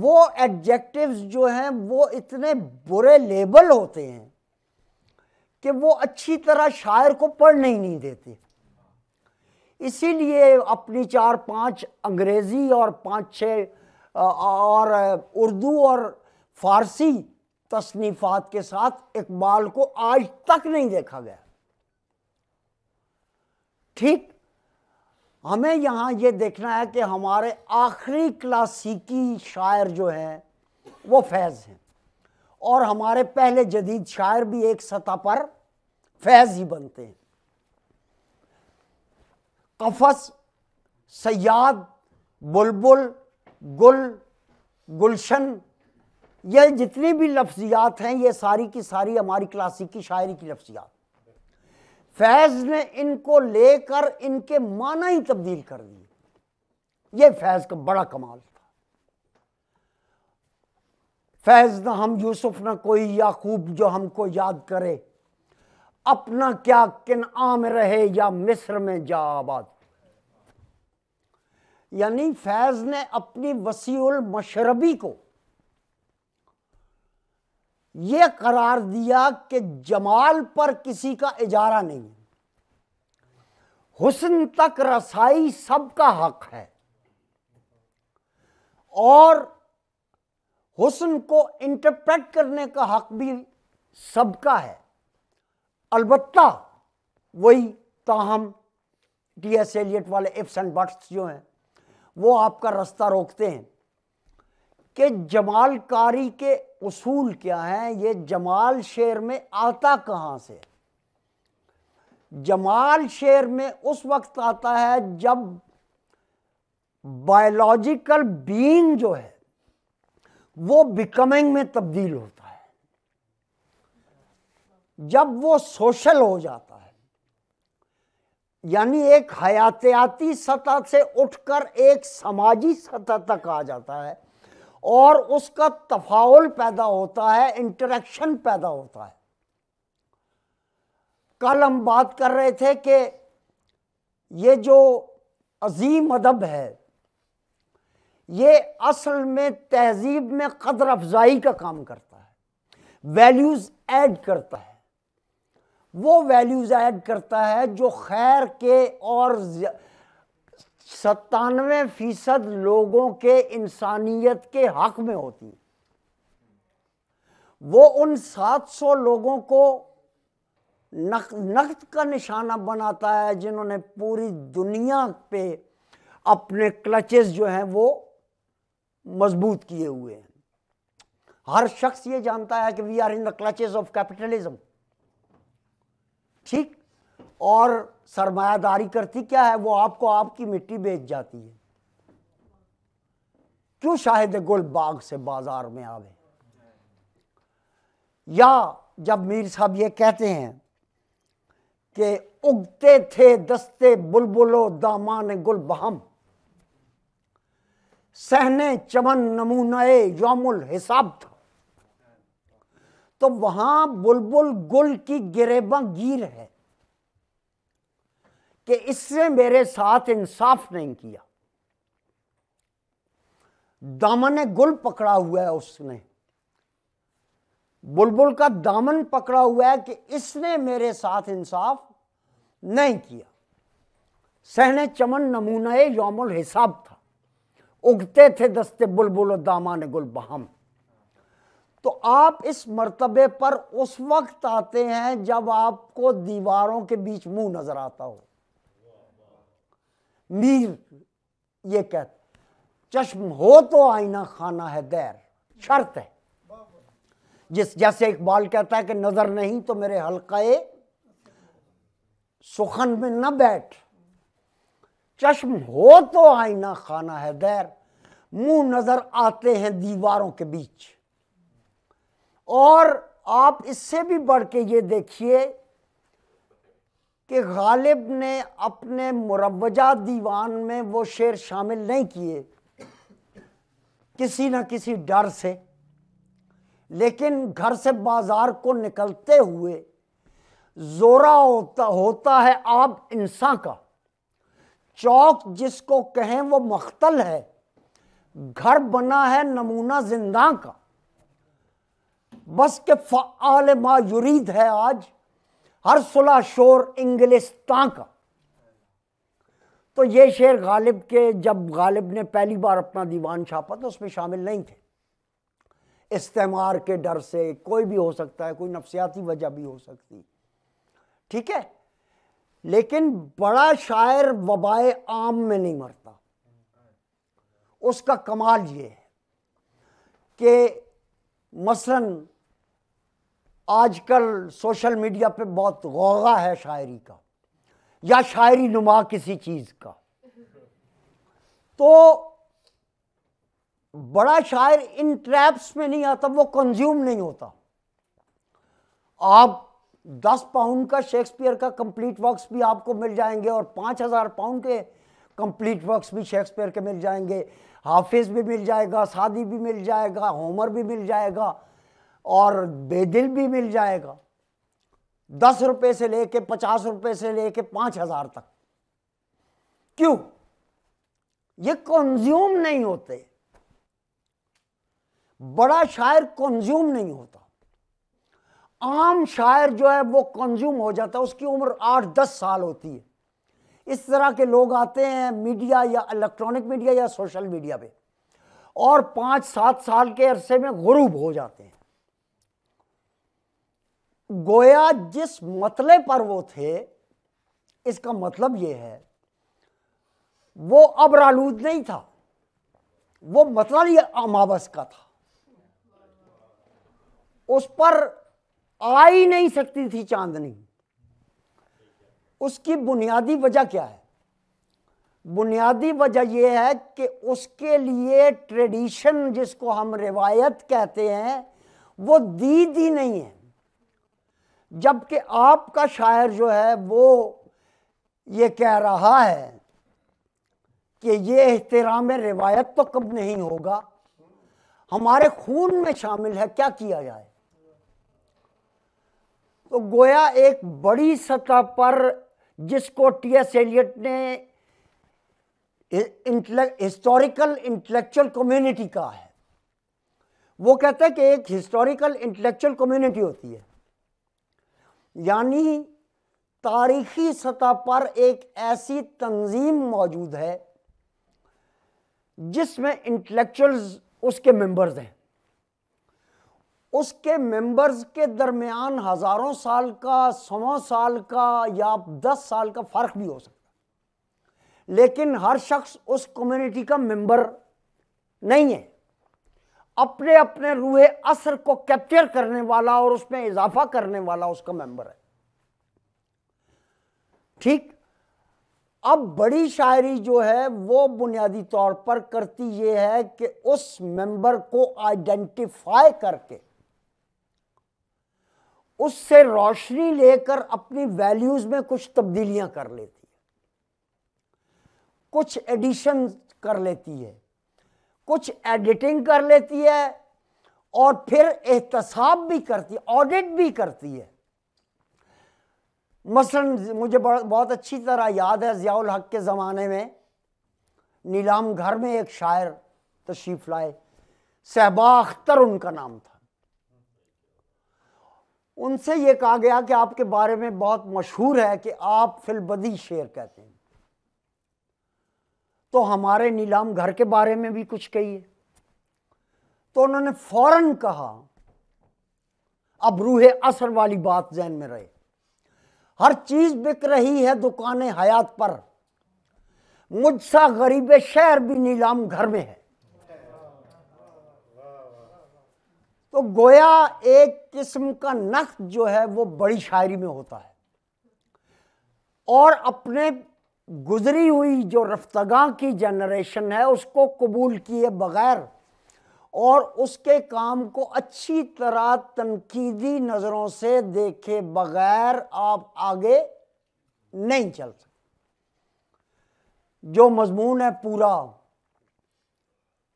वो एडजेक्टिव्स जो हैं वो इतने बुरे लेबल होते हैं कि वो अच्छी तरह शायर को पढ़ने ही नहीं देते इसीलिए अपनी चार पांच अंग्रेज़ी और पांच छः और उर्दू और फारसी तसनीफ़ात के साथ इकबाल को आज तक नहीं देखा गया ठीक हमें यहाँ ये देखना है कि हमारे आखिरी क्लासिकी शायर जो हैं वो फैज़ हैं और हमारे पहले जदीद शायर भी एक सतह पर फैज ही बनते हैं कफस सयाद बुलबुल गुल गुलशन ये जितनी भी लफ्जियात हैं ये सारी की सारी हमारी क्लासिक की शायरी की लफ्जियात फैज़ ने इनको लेकर इनके माना ही तब्दील कर दिए ये फैज़ का बड़ा कमाल फैज़ ना हम यूसुफ ना कोई याकूब जो हमको याद करे अपना क्या किन आम रहे या मिस्र में जा आबाद यानी फैज़ ने अपनी वसीउल मशरबी को यह करार दिया कि जमाल पर किसी का इजारा नहीं है हुस्न तक रसाई सबका हक है और हुसन को इंटरप्रेट करने का हक भी सबका है अलबत् वही ताहम टी एस एलियट वाले इफ्स एंड बट्स जो हैं वो आपका रास्ता रोकते हैं कि जमालकारी के उसूल क्या हैं ये जमाल शेर में आता कहाँ से जमाल शेर में उस वक्त आता है जब बायोलॉजिकल बीइंग जो है वो बिकमिंग में तब्दील होता है जब वो सोशल हो जाता है यानी एक हयातियाती सतह से उठकर एक समाजी सतह तक आ जाता है और उसका तफाउल पैदा होता है इंटरेक्शन पैदा होता है कल हम बात कर रहे थे कि ये जो अजीम अदब है ये असल में तहजीब में कदर अफजाई का काम करता है वैल्यूज़ ऐड करता है वो वैल्यूज़ ऐड करता है जो खैर के और सत्तानवे फ़ीसद लोगों के इंसानियत के हक में होती है वो उन 700 लोगों को नकद का निशाना बनाता है जिन्होंने पूरी दुनिया पे अपने क्लचेस जो हैं वो मजबूत किए हुए हैं हर शख्स ये जानता है कि we are in the clutches of capitalism ठीक और सरमायादारी करती क्या है वो आपको आपकी मिट्टी बेच जाती है क्यों शायद गुल बाग से बाजार में आवे या जब मीर साहब ये कहते हैं कि उगते थे दस्ते बुलबुलो दामान गुल बहम सहने चमन नमूनाए योमुल हिसाब था तो वहां बुलबुल गुल की गिरेबा गिर है कि इससे मेरे साथ इंसाफ नहीं किया दामन गुल पकड़ा हुआ है उसने बुलबुल का दामन पकड़ा हुआ है कि इसने मेरे साथ इंसाफ नहीं किया सहने चमन नमूना यौमुल हिसाब था उगते थे दस्ते बुलबुल दामान गुल बहम तो आप इस मर्तबे पर उस वक्त आते हैं जब आपको दीवारों के बीच मुंह नजर आता हो मीर ये कहते चश्म हो तो आईना खाना है दैर शर्त है जिस जैसे इकबाल कहता है कि नजर नहीं तो मेरे हल्का सुखन में न बैठ चश्म हो तो आईना खाना है दैर मुंह नजर आते हैं दीवारों के बीच और आप इससे भी बढ़ के ये देखिए कि गालिब ने अपने मुरवजा दीवान में वो शेर शामिल नहीं किए किसी न किसी डर से लेकिन घर से बाजार को निकलते हुए जोरा होता होता है आप इंसान का चौक जिसको कहें वो मख्तल है घर बना है नमूना जिंदा का बस के फ़ाल मायूरीद है आज हर सुला शोर इंग्लिस्तान का तो ये शेर गालिब के जब गालिब ने पहली बार अपना दीवान छापा तो उसमें शामिल नहीं थे इस्तेमार के डर से कोई भी हो सकता है कोई नफसियाती वजह भी हो सकती ठीक है लेकिन बड़ा शायर वबाए आम में नहीं मरता उसका कमाल ये है कि मसलन आजकल सोशल मीडिया पे बहुत गौगा है शायरी का या शायरी नुमा किसी चीज़ का तो बड़ा शायर इन ट्रैप्स में नहीं आता वो कंज्यूम नहीं होता आप दस पाउंड का शेक्सपियर का कंप्लीट वर्क्स भी आपको मिल जाएंगे और पाँच हज़ार पाउंड के कंप्लीट वर्क्स भी शेक्सपियर के मिल जाएंगे हाफिज भी मिल जाएगा सादी भी मिल जाएगा होमर भी मिल जाएगा और बेदिल भी मिल जाएगा दस रुपये से लेके पचास रुपये से लेके पाँच हज़ार तक क्यों ये कंज्यूम नहीं होते बड़ा शायर कंज्यूम नहीं होता आम शायर जो है वो कंज्यूम हो जाता है उसकी उम्र आठ दस साल होती है इस तरह के लोग आते हैं मीडिया या इलेक्ट्रॉनिक मीडिया या सोशल मीडिया पे और पांच सात साल के अरसे में गुरूब हो जाते हैं गोया जिस मतले पर वो थे इसका मतलब ये है वो अबरालूद नहीं था वो मतलब ये अमावस का था उस पर आ ही नहीं सकती थी चांदनी उसकी बुनियादी वजह क्या है बुनियादी वजह यह है कि उसके लिए ट्रेडिशन जिसको हम रिवायत कहते हैं वो दीद ही नहीं है जबकि आपका शायर जो है वो ये कह रहा है कि ये एहतराम रिवायत तो कब नहीं होगा हमारे खून में शामिल है क्या किया जाए तो गोया एक बड़ी सतह पर जिसको टी एस एलियट ने हिस्टोरिकल इंटेलेक्चुअल कम्युनिटी कहा है वो कहते हैं कि एक हिस्टोरिकल इंटेलेक्चुअल कम्युनिटी होती है यानी तारीखी सतह पर एक ऐसी तंजीम मौजूद है जिसमें इंटेलेक्चुअल्स उसके मेंबर्स हैं उसके मेंबर्स के दरमियान हज़ारों साल का सौ साल का या दस साल का फ़र्क भी हो सकता लेकिन हर शख्स उस कम्युनिटी का मेंबर नहीं है अपने अपने रूहे असर को कैप्चर करने वाला और उसमें इजाफा करने वाला उसका मेंबर है ठीक अब बड़ी शायरी जो है वो बुनियादी तौर पर करती ये है कि उस मेंबर को आइडेंटिफाई करके उससे रोशनी लेकर अपनी वैल्यूज में कुछ तब्दीलियां कर लेती है कुछ एडिशन कर लेती है कुछ एडिटिंग कर लेती है और फिर एहतसाब भी करती है ऑडिट भी करती है मसलन मुझे बहुत अच्छी तरह याद है ज़ियाउल हक के ज़माने में नीलाम घर में एक शायर तशरीफ़ लाए सहबा अख्तर उनका नाम था उनसे ये कहा गया कि आपके बारे में बहुत मशहूर है कि आप फिलबदी शेर कहते हैं तो हमारे नीलाम घर के बारे में भी कुछ कहिए तो उन्होंने फौरन कहा अब रूह असर वाली बात जहन में रहे हर चीज बिक रही है दुकान हयात पर मुझसा गरीब शहर भी नीलाम घर में है तो गोया एक किस्म का नख जो है वो बड़ी शायरी में होता है और अपने गुजरी हुई जो रफ्तगा की जनरेशन है उसको कबूल किए बगैर और उसके काम को अच्छी तरह तनकीदी नज़रों से देखे बगैर आप आगे नहीं चल सकते जो मजमून है पूरा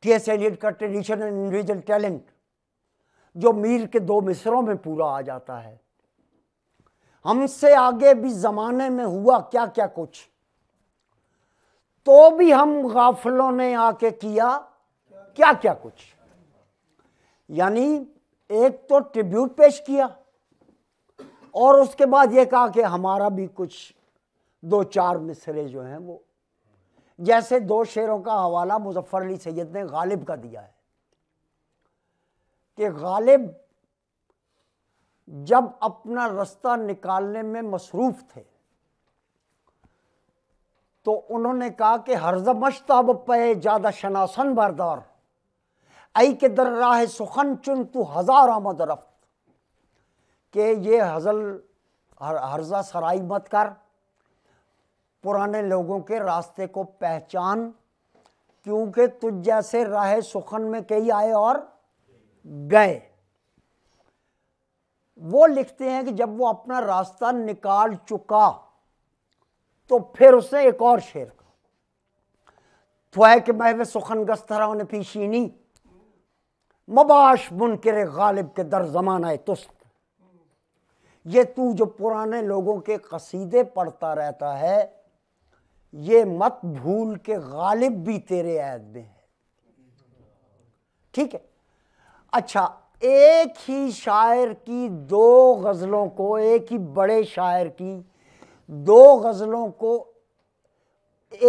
टी एस एलियट का ट्रेडिशनल इंडिविजुअल टैलेंट जो मीर के दो मिसरों में पूरा आ जाता है हमसे आगे भी ज़माने में हुआ क्या क्या कुछ तो भी हम गाफलों ने आके किया क्या क्या कुछ यानी एक तो ट्रिब्यूट पेश किया और उसके बाद ये कहा कि हमारा भी कुछ दो चार मिसरे जो हैं वो जैसे दो शेरों का हवाला मुजफ्फर अली सैयद ने गालिब का दिया है कि गालिब जब अपना रास्ता निकालने में मसरूफ थे तो उन्होंने कहा कि हरजमश मशताब पे ज़्यादा शनासन बरदार आई के दर राह सुखन चुन तू हज़ार आमद रफ्त के ये हजल हर, हर्जा सराई मत कर पुराने लोगों के रास्ते को पहचान क्योंकि तुझ जैसे राह सुखन में कई आए और गए वो लिखते हैं कि जब वो अपना रास्ता निकाल चुका तो फिर उसने एक और शेर का थ्वैक महव सुखन गस्तरा ने पीशीनी मबाश मुनकर गालिब के दर जमाना तुस्त ये तू जो पुराने लोगों के कसीदे पढ़ता रहता है ये मत भूल के गालिब भी तेरे ऐद में है ठीक है अच्छा एक ही शायर की दो गज़लों को एक ही बड़े शायर की दो गज़लों को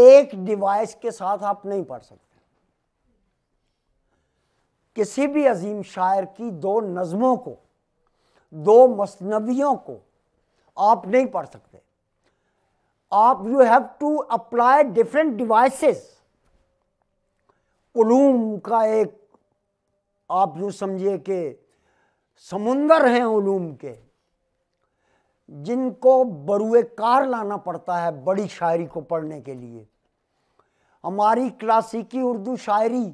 एक डिवाइस के साथ आप नहीं पढ़ सकते किसी भी अजीम शायर की दो नज़मों को दो मसनवियों को आप नहीं पढ़ सकते आप you have to apply different devices उलूम का एक आप यूँ समझिए कि समुंदर हैं ओलूम के जिनको बरुए कार लाना पड़ता है बड़ी शायरी को पढ़ने के लिए हमारी क्लासिकी उर्दू शायरी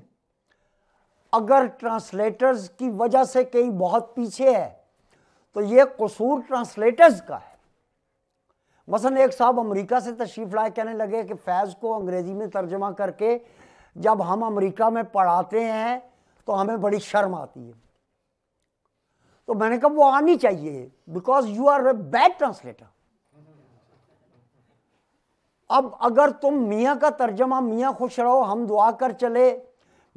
अगर ट्रांसलेटर्स की वजह से कहीं बहुत पीछे है तो ये कसूर ट्रांसलेटर्स का है मसलन एक साहब अमेरिका से तशरीफ़ लाए कहने लगे कि फैज़ को अंग्रेज़ी में तर्जमा करके जब हम अमेरिका में पढ़ाते हैं तो हमें बड़ी शर्म आती है तो मैंने कहा वो आनी चाहिए because you are a bad translator अब अगर तुम मियाँ का तर्जमा मियाँ खुश रहो हम दुआ कर चले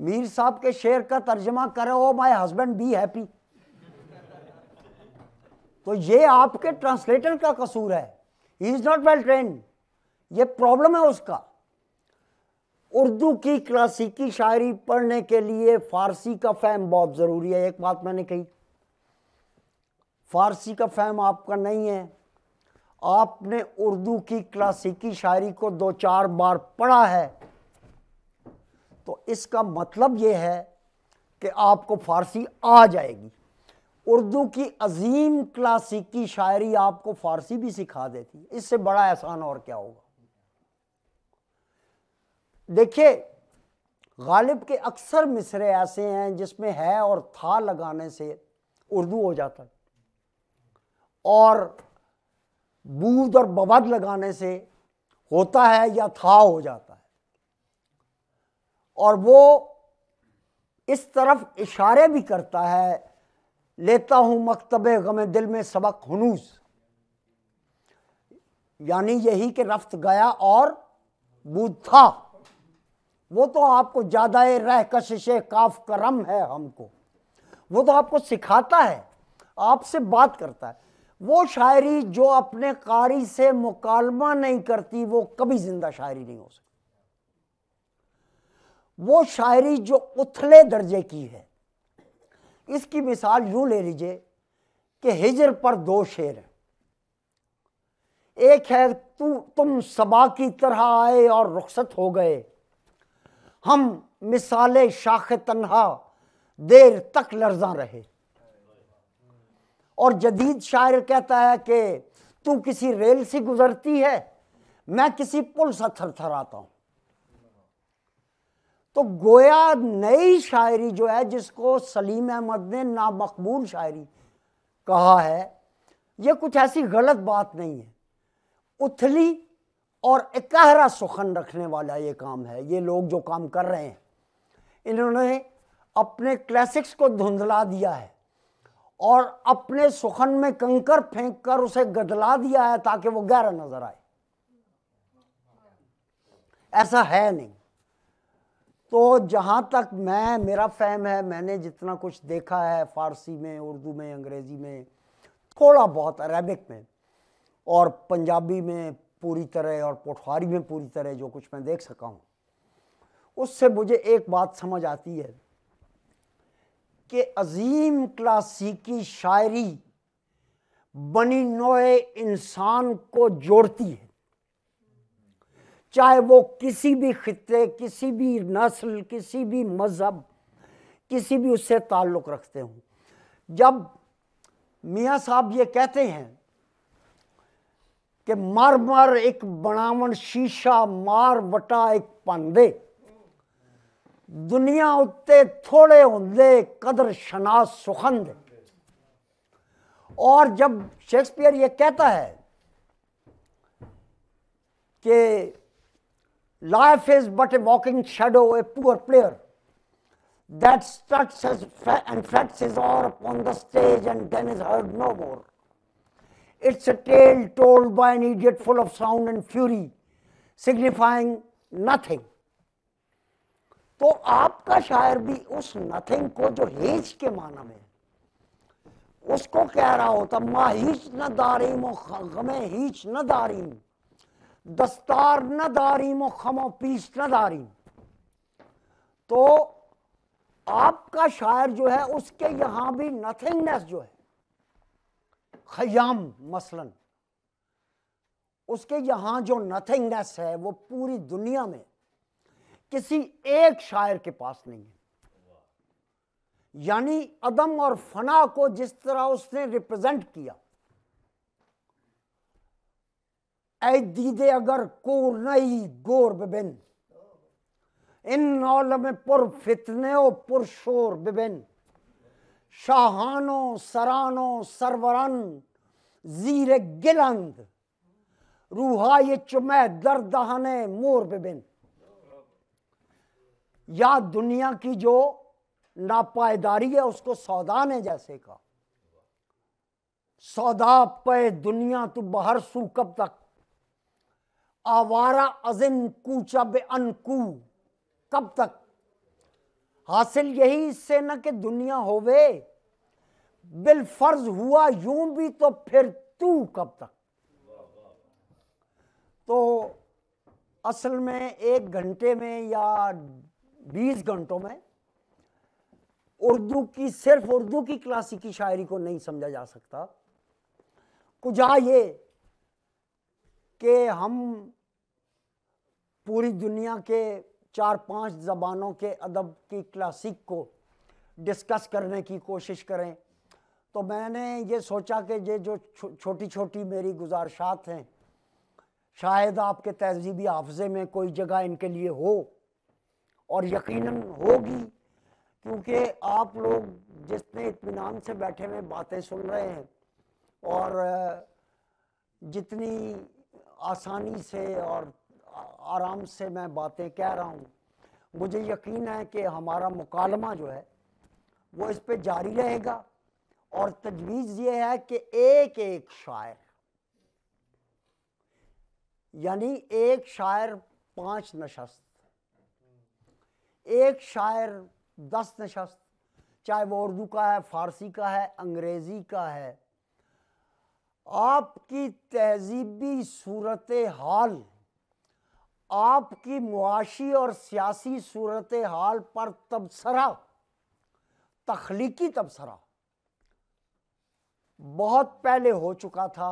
मीर साहब के शेर का तर्जमा करो माय हस्बैंड बी हैप्पी तो ये आपके ट्रांसलेटर का कसूर है he is not well train ये प्रॉब्लम है उसका उर्दू की क्लासिकी शायरी पढ़ने के लिए फ़ारसी का फ़ैम बहुत ज़रूरी है एक बात मैंने कही फ़ारसी का फ़ैम आपका नहीं है आपने उर्दू की क्लासिकी शायरी को दो चार बार पढ़ा है तो इसका मतलब यह है कि आपको फ़ारसी आ जाएगी उर्दू की अजीम क्लासिकी शायरी आपको फ़ारसी भी सिखा देती है इससे बड़ा एहसान और क्या होगा देखिए गालिब के अक्सर मिसरे ऐसे हैं जिसमें है और था लगाने से उर्दू हो जाता है और बूद और बबद लगाने से होता है या था हो जाता है और वो इस तरफ इशारे भी करता है लेता हूँ मकतब गम दिल में सबक हनूस यानी यही कि रफ्त गया और बूद था वो तो आपको ज़्यादा रह कशिश काफ करम है हमको वो तो आपको सिखाता है आपसे बात करता है वो शायरी जो अपने कारी से मुकालमा नहीं करती वो कभी जिंदा शायरी नहीं हो सकती वो शायरी जो उथले दर्जे की है इसकी मिसाल यूं ले लीजिए कि हिजर पर दो शेर हैं एक है तू तुम सबा की तरह आए और रुखसत हो गए हम मिसाल शाख तन्हा देर तक लर्जा रहे और जदीद शायर कहता है कि तू किसी रेल से गुजरती है मैं किसी पुल से थरथराता हूं तो गोया नई शायरी जो है जिसको सलीम अहमद ने नामकबूल शायरी कहा है ये कुछ ऐसी गलत बात नहीं है उथली और इकहरा सुखन रखने वाला ये काम है ये लोग जो काम कर रहे हैं इन्होंने अपने क्लासिक्स को धुंधला दिया है और अपने सुखन में कंकर फेंक कर उसे गदला दिया है ताकि वो गहरा नजर आए ऐसा है नहीं तो जहाँ तक मैं मेरा फैम है मैंने जितना कुछ देखा है फ़ारसी में उर्दू में अंग्रेज़ी में थोड़ा बहुत अरेबिक में और पंजाबी में पूरी तरह और पोठवारी में पूरी तरह जो कुछ मैं देख सका हूँ उससे मुझे एक बात समझ आती है कि अजीम क्लासिकी शायरी बनी नोए इंसान को जोड़ती है चाहे वो किसी भी खत्े किसी भी नस्ल किसी भी मज़हब किसी भी उससे ताल्लुक़ रखते हों जब मियाँ साहब ये कहते हैं कि मर मर एक बनावन शीशा मार ਵਟਾ एक पांदे दुनिया उत्ते थोड़े ਹੁੰਦੇ कदर शनास सुखंद और जब शेक्सपियर ये कहता है कि life is but a walking shadow a poor player that struts and frets his hour upon the stage and then is heard no more It's a tale told by an idiot full of sound and fury, signifying nothing. तो आपका शायर भी उस nothing को जो hedge के माना में उसको कह रहा होता मा हीच न दारीम गमे हीच न दारीम दस्तार न दारीम खमो पीस न दारीम तो आपका शायर जो है उसके यहां भी नथिंगनेस जो है खयाम मसलन उसके यहां जो नथिंगनेस है वो पूरी दुनिया में किसी एक शायर के पास नहीं है यानी अदम और फना को जिस तरह उसने रिप्रेजेंट किया ऐ दीदे अगर को नई गोर बिबिन इन नौल में पुर फितने और पुर शोर बिबिन शाहानो सरान सरवरन जीर زیر रूहा ये चुमे दर دهنه मोर ببین या दुनिया की जो नापायदारी है उसको सौदा ने जैसे कहा सौदा पे दुनिया तो बाहर सू कब तक आवारा अजिन कूचा बे अनकू कब तक हासिल यही इससे न कि दुनिया होवे बिलफर्ज हुआ यूं भी तो फिर तू कब तक तो असल में एक घंटे में या बीस घंटों में उर्दू की सिर्फ उर्दू की क्लासिकी शायरी को नहीं समझा जा सकता कुजा ये कि हम पूरी दुनिया के चार पांच ज़बानों के अदब की क्लासिक को डिस्कस करने की कोशिश करें तो मैंने ये सोचा कि ये जो छोटी छोटी मेरी गुजारशात हैं शायद आपके तहजीबी हाफजे में कोई जगह इनके लिए हो और यकीनन होगी क्योंकि आप लोग जितने इतमान से बैठे हुए बातें सुन रहे हैं और जितनी आसानी से और आराम से मैं बातें कह रहा हूँ मुझे यकीन है कि हमारा मुकालमा जो है वो इस पर जारी रहेगा और तजवीज़ ये है कि एक एक शायर यानी एक शायर पांच नशस्त एक शायर दस नशस्त चाहे वो उर्दू का है फारसी का है अंग्रेज़ी का है आपकी तहजीबी सूरत हाल आपकी मुआशी और सियासी सूरत हाल पर तबसरा तखलीकी तबसरा बहुत पहले हो चुका था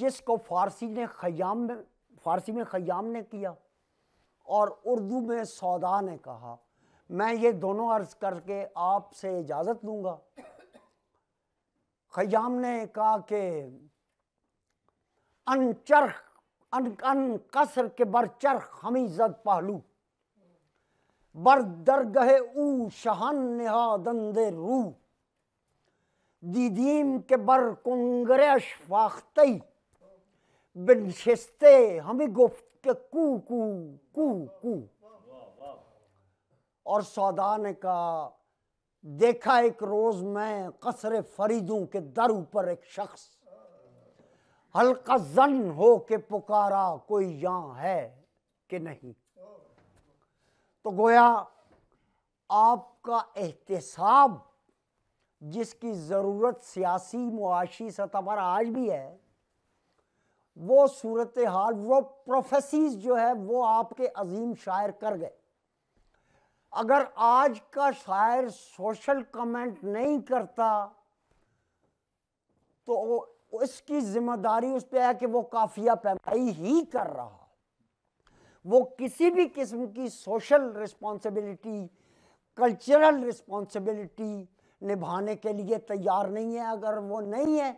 जिसको फारसी ने ख़याम में फारसी में ख़याम ने किया और उर्दू में सौदा ने कहा मैं ये दोनों अर्ज़ करके आपसे इजाज़त लूँगा ख़याम ने कहा कि अनचरख अनकन कसर के बर चरख हमीजत पहलू बर दर गहे ऊ शहन निहादे रू दीदीम के बर कंग्रेस फाख्तई बिनशस्ते हमी गुफ्त के कू कू कू कू और सौदा ने कहा देखा एक रोज़ मैं कसरे फरीदों के दर ऊपर एक शख्स हल्का जन हो के पुकारा कोई यहाँ है कि नहीं तो गोया आपका एहतसाब जिसकी ज़रूरत सियासी मुआशी सतह पर आज भी है वो सूरत हाल वो प्रोफेसिस जो है वो आपके अजीम शायर कर गए अगर आज का शायर सोशल कमेंट नहीं करता तो उसकी जिम्मेदारी उस पर है कि वो काफिया पैमाई ही कर रहा वो किसी भी किस्म की सोशल रिस्पॉन्सिबिलिटी कल्चरल रिस्पॉन्सिबिलिटी निभाने के लिए तैयार नहीं है अगर वो नहीं है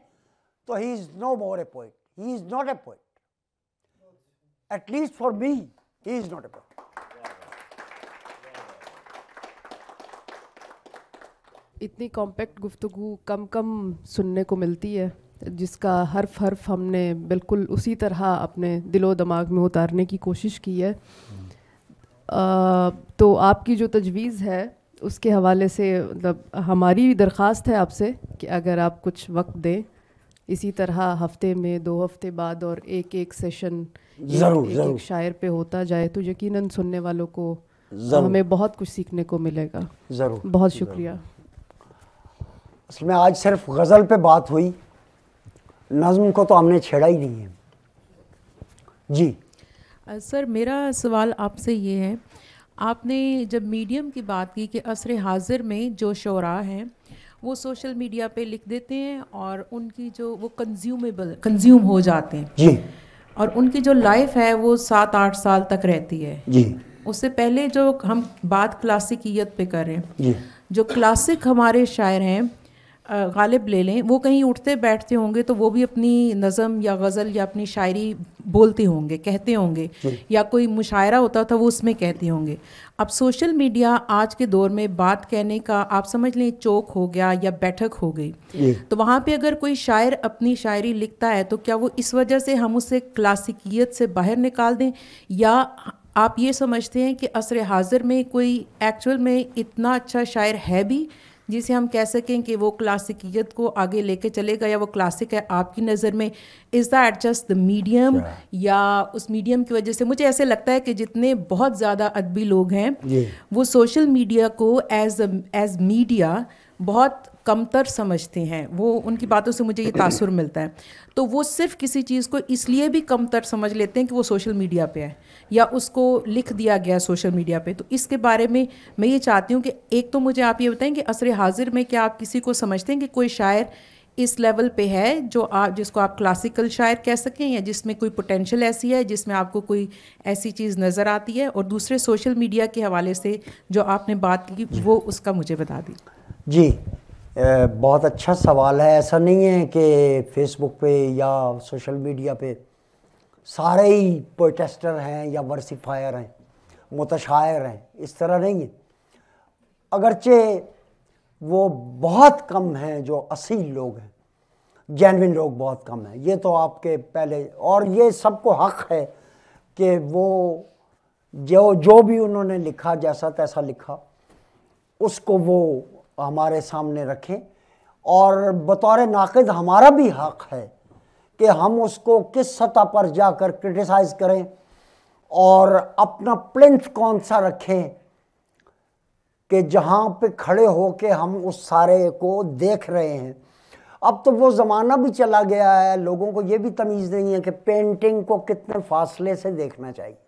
तो he is no more a poet he is not a poet at least for me he is not a poet इतनी कॉम्पैक्ट गुफ्तु कम कम सुनने को मिलती है जिसका हर्फ हर्फ हमने बिल्कुल उसी तरह अपने दिलो दिमाग में उतारने की कोशिश की है आ, तो आपकी जो तजवीज़ है उसके हवाले से मतलब हमारी दरख्वास्त है आपसे कि अगर आप कुछ वक्त दें इसी तरह हफ्ते में दो हफ्ते बाद और एक एक सेशन ज़रूर एक, एक, एक शायर पे होता जाए तो यकीनन सुनने वालों को हमें बहुत कुछ सीखने को मिलेगा ज़रूर बहुत शुक्रिया इसमें आज सिर्फ गज़ल पे बात हुई नज़म को तो हमने छेड़ा ही नहीं है जी सर मेरा सवाल आपसे ये है आपने जब मीडियम की बात की कि असर हाजिर में जो शोरा हैं वो सोशल मीडिया पे लिख देते हैं और उनकी जो वो कंज्यूमेबल कंज्यूम हो जाते हैं जी और उनकी जो लाइफ है वो सात आठ साल तक रहती है जी उससे पहले जो हम बात क्लासिकियत पे कर रहे हैं जी जो क्लासिक हमारे शायर हैं गालिब ले लें वो कहीं उठते बैठते होंगे तो वो भी अपनी नज़म या गज़ल या अपनी शायरी बोलते होंगे कहते होंगे या कोई मुशायरा होता था वो उसमें कहते होंगे अब सोशल मीडिया आज के दौर में बात कहने का आप समझ लें चौक हो गया या बैठक हो गई तो वहाँ पे अगर कोई शायर अपनी शायरी लिखता है तो क्या वो इस वजह से हम उसे क्लासिकियत से बाहर निकाल दें या आप ये समझते हैं कि असर हाजिर में कोई एक्चुअल में इतना अच्छा शायर है भी जिसे हम कह सकें कि वो क्लासिकियत को आगे लेके चलेगा या वो क्लासिक है आपकी नज़र में is that just the medium या उस मीडियम की वजह से मुझे ऐसे लगता है कि जितने बहुत ज़्यादा अदबी लोग हैं वो सोशल मीडिया को एज एज मीडिया बहुत कमतर समझते हैं वो उनकी बातों से मुझे ये तासुर मिलता है तो वो सिर्फ किसी चीज़ को इसलिए भी कमतर समझ लेते हैं कि वो सोशल मीडिया पे है या उसको लिख दिया गया सोशल मीडिया पे तो इसके बारे में मैं ये चाहती हूँ कि एक तो मुझे आप ये बताएं कि असर हाजिर में क्या आप किसी को समझते हैं कि कोई शायर इस लेवल पे है जो आप जिसको आप क्लासिकल शायर कह सकें या जिसमें कोई पोटेंशियल ऐसी है जिसमें आपको कोई ऐसी चीज़ नज़र आती है और दूसरे सोशल मीडिया के हवाले से जो आपने बात की वो उसका मुझे बता दी जी बहुत अच्छा सवाल है ऐसा नहीं है कि फेसबुक पे या सोशल मीडिया पे सारे ही प्रोटेस्टर हैं या वर्सीफायर हैं मुतशायर हैं इस तरह नहीं है अगरचे वो बहुत कम हैं जो असील लोग हैं जैनविन लोग बहुत कम हैं ये तो आपके पहले और ये सबको हक है कि वो जो जो भी उन्होंने लिखा जैसा तैसा लिखा उसको वो हमारे सामने रखें और बतौर नाकद हमारा भी हक है कि हम उसको किस सतह पर जाकर क्रिटिसाइज करें और अपना प्लिंथ कौन सा रखें कि जहाँ पे खड़े हो के हम उस सारे को देख रहे हैं अब तो वो ज़माना भी चला गया है लोगों को ये भी तमीज़ नहीं है कि पेंटिंग को कितने फासले से देखना चाहिए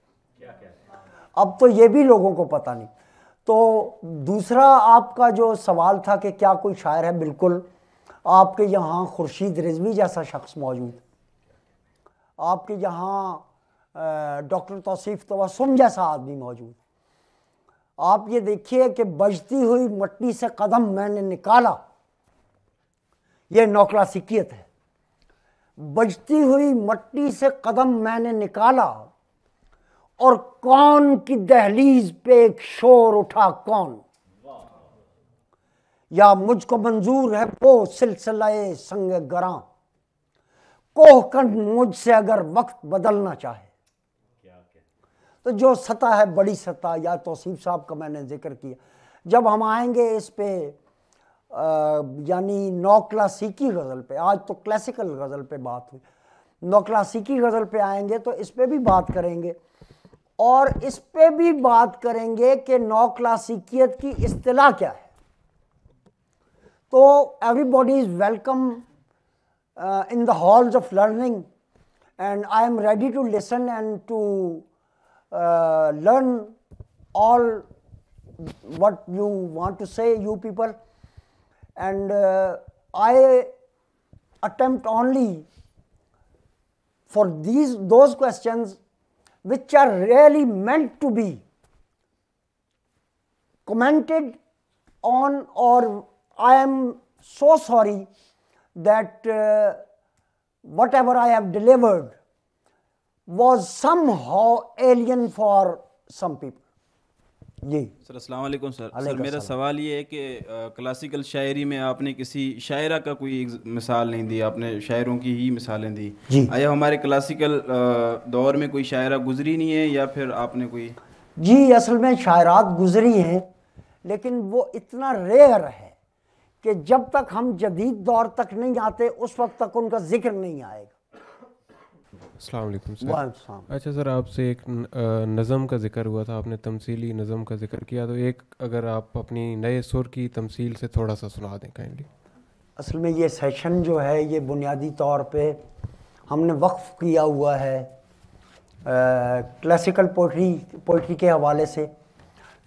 अब तो ये भी लोगों को पता नहीं तो दूसरा आपका जो सवाल था कि क्या कोई शायर है बिल्कुल आपके यहाँ खुर्शीद रिजवी जैसा शख्स मौजूद आपके यहाँ डॉक्टर तोसीफ़ तवसुम जैसा आदमी मौजूद आप ये देखिए कि बजती हुई मट्टी से कदम मैंने निकाला ये नौकलासिकियत है बजती हुई मट्टी से कदम मैंने निकाला और कौन की दहलीज पे एक शोर उठा कौन या मुझको मंजूर है वो सिलसिला संग गरा कोहकंड मुझसे अगर वक्त बदलना चाहे तो जो सतह है बड़ी सतह या तोसीफ साहब का मैंने जिक्र किया जब हम आएंगे इस पे यानी नौ क्लासिकी गज़ल पे आज तो क्लासिकल गज़ल पे बात हुई नौ क्लासिकी गज़ल पे आएंगे तो इस पे भी बात करेंगे और इस पे भी बात करेंगे कि नौ क्लासिकियत की अतलाह क्या है तो everybody is welcome in the halls of learning and I am ready to listen and to learn all what you want to say you people and I attempt only for these those question which are really meant to be commented on or I am so sorry that uh, whatever I have delivered was somehow alien for some people. जी sir अस्सलाम sir sir मेरा सवाल ये है कि classical शायरी में आपने किसी शायरा का कोई मिसाल नहीं दी आपने शायरों की ही मिसालें दी जी आया हमारे क्लासिकल दौर में कोई शायरा गुजरी नहीं है या फिर आपने कोई जी असल में शायरात गुजरी हैं लेकिन वो इतना रेयर है कि जब तक हम जदीद दौर तक नहीं आते उस वक्त तक उनका जिक्र नहीं आएगा अच्छा सर आपसे एक नज़म का जिक्र हुआ था आपने तमसीली नज़म का जिक्र किया तो एक अगर आप अपनी नए सुर की तमसील से थोड़ा सा सुना दें काइंडली असल में ये सेशन जो है ये बुनियादी तौर पे हमने वक्फ़ किया हुआ है क्लासिकल पोइट्री पोइट्री के हवाले से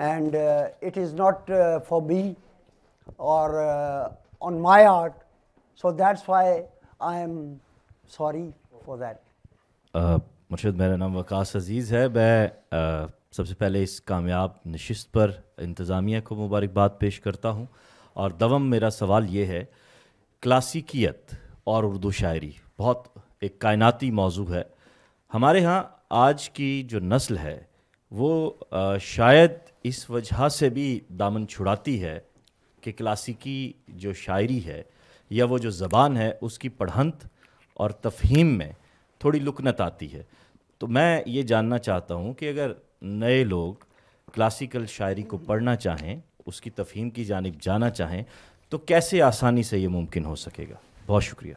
and it is not for be or on my art so that's why I am sorry for that मुर्शद मेरा नाम वकास अज़ीज़ है मैं सबसे पहले इस कामयाब नशस्त पर इंतज़ामिया को मुबारकबाद पेश करता हूँ और दवम मेरा सवाल ये है क्लासिकियत और उर्दू शायरी बहुत एक कायनती मौजू है हमारे यहाँ आज की जो नस्ल है वो शायद इस वजह से भी दामन छुड़ाती है कि क्लासिकी जो शायरी है या वो जो ज़बान है उसकी पढ़ंत और तफहीम में थोड़ी लुकनत आती है तो मैं ये जानना चाहता हूँ कि अगर नए लोग क्लासिकल शायरी को पढ़ना चाहें उसकी तफहीम की जानब जाना चाहें तो कैसे आसानी से ये मुमकिन हो सकेगा बहुत शुक्रिया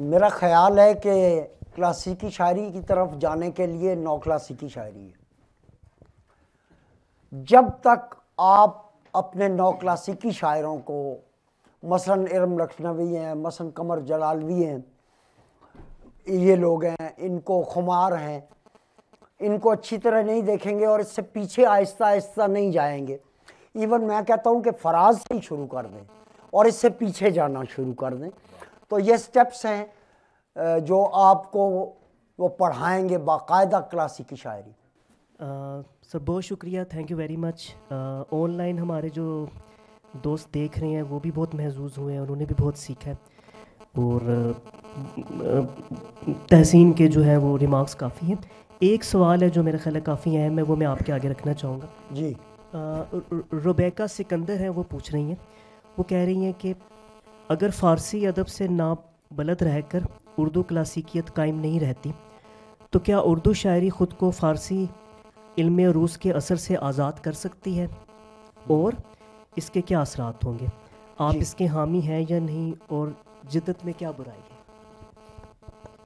मेरा ख्याल है कि क्लासिकी शायरी की तरफ जाने के लिए नौ क्लासिकी शायरी है जब तक आप अपने नौ क्लासिकी शायरों को मसलन इरम लखनवी हैं मसलन कमर जलालवी हैं ये लोग हैं इनको खुमार हैं इनको अच्छी तरह नहीं देखेंगे और इससे पीछे आहिस्ता आहिस्ता नहीं जाएंगे इवन मैं कहता हूँ कि फराज से ही शुरू कर दें और इससे पीछे जाना शुरू कर दें तो ये स्टेप्स हैं जो आपको वो पढ़ाएंगे बाकायदा की शायरी सर बहुत शुक्रिया thank you very much online हमारे जो दोस्त देख रहे हैं वो भी बहुत महजूज़ हुए हैं उन्होंने भी बहुत सीखा है और तहसीन के जो है वो रिमार्क्स काफ़ी हैं एक सवाल है जो मेरे ख्याल है काफ़ी अहम है वो मैं आपके आगे रखना चाहूँगा जी रुबैका सिकंदर हैं वो पूछ रही हैं वो कह रही हैं कि अगर फ़ारसी अदब से ना बलद रहकर उर्दू क्लासिकियत कायम नहीं रहती तो क्या उर्दू शायरी ख़ुद को फ़ारसी इल्म रूस के असर से आज़ाद कर सकती है और इसके क्या असरात होंगे आप इसके हामी हैं या नहीं और जिद्दत में क्या बुराई है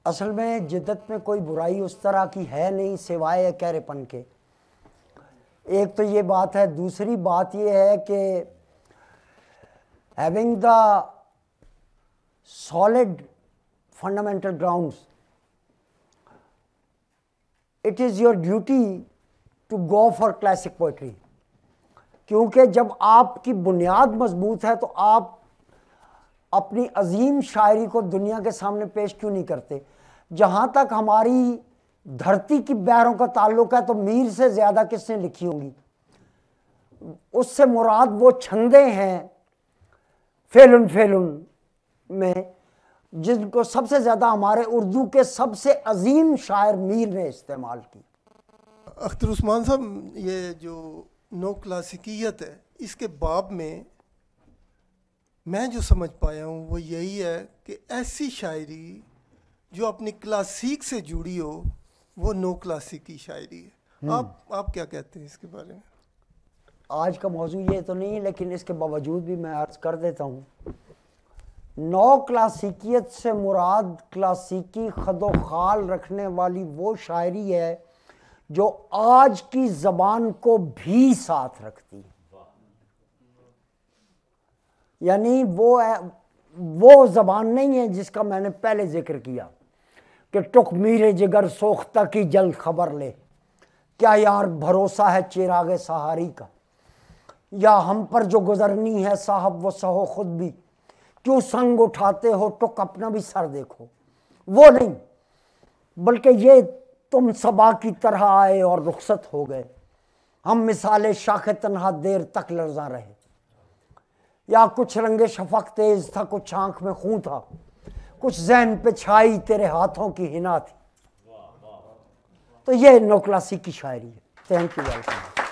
असल में जिद्दत में कोई बुराई उस तरह की है नहीं सिवाय कैरेपन के एक तो ये बात है दूसरी बात ये है कि having the solid fundamental grounds it is your duty to go for classic poetry क्योंकि जब आपकी बुनियाद मजबूत है तो आप अपनी अजीम शायरी को दुनिया के सामने पेश क्यों नहीं करते जहाँ तक हमारी धरती की बैरों का ताल्लुक है तो मीर से ज़्यादा किसने लिखी होंगी उससे मुराद वो छंदे हैं फेलुन फेलुन में जिनको सबसे ज़्यादा हमारे उर्दू के सबसे अजीम शायर मीर ने इस्तेमाल की अख्तर उस्मान साहब ये जो नो क्लासिकियत है इसके बाब में मैं जो समझ पाया हूँ वो यही है कि ऐसी शायरी जो अपनी क्लासिक से जुड़ी हो वो नो क्लासिक की शायरी है हम्म। आप आप क्या कहते हैं इसके बारे में आज का मौजू ये तो नहीं है लेकिन इसके बावजूद भी मैं अर्ज कर देता हूँ नो क्लासिकियत से मुराद क्लासिकी खदो खाल रखने वाली वो शायरी है जो आज की ज़बान को भी साथ रखती है यानी वो वो ज़बान नहीं है जिसका मैंने पहले जिक्र किया कि टुक मीरे जिगर सोख्ता की जल्द खबर ले क्या यार भरोसा है चिराग सहारी का या हम पर जो गुजरनी है साहब वो सहो खुद भी क्यों संग उठाते हो टुक तो अपना भी सर देखो वो नहीं बल्कि ये तुम सबा की तरह आए और रुखसत हो गए हम मिसाल शाख तनहा देर तक लर्जा रहे या कुछ रंगे शफक तेज था कुछ आंख में खून था कुछ जहन पे छाई तेरे हाथों की हिना थी तो ये नोक्लासी की शायरी है थैंक यू वेलकम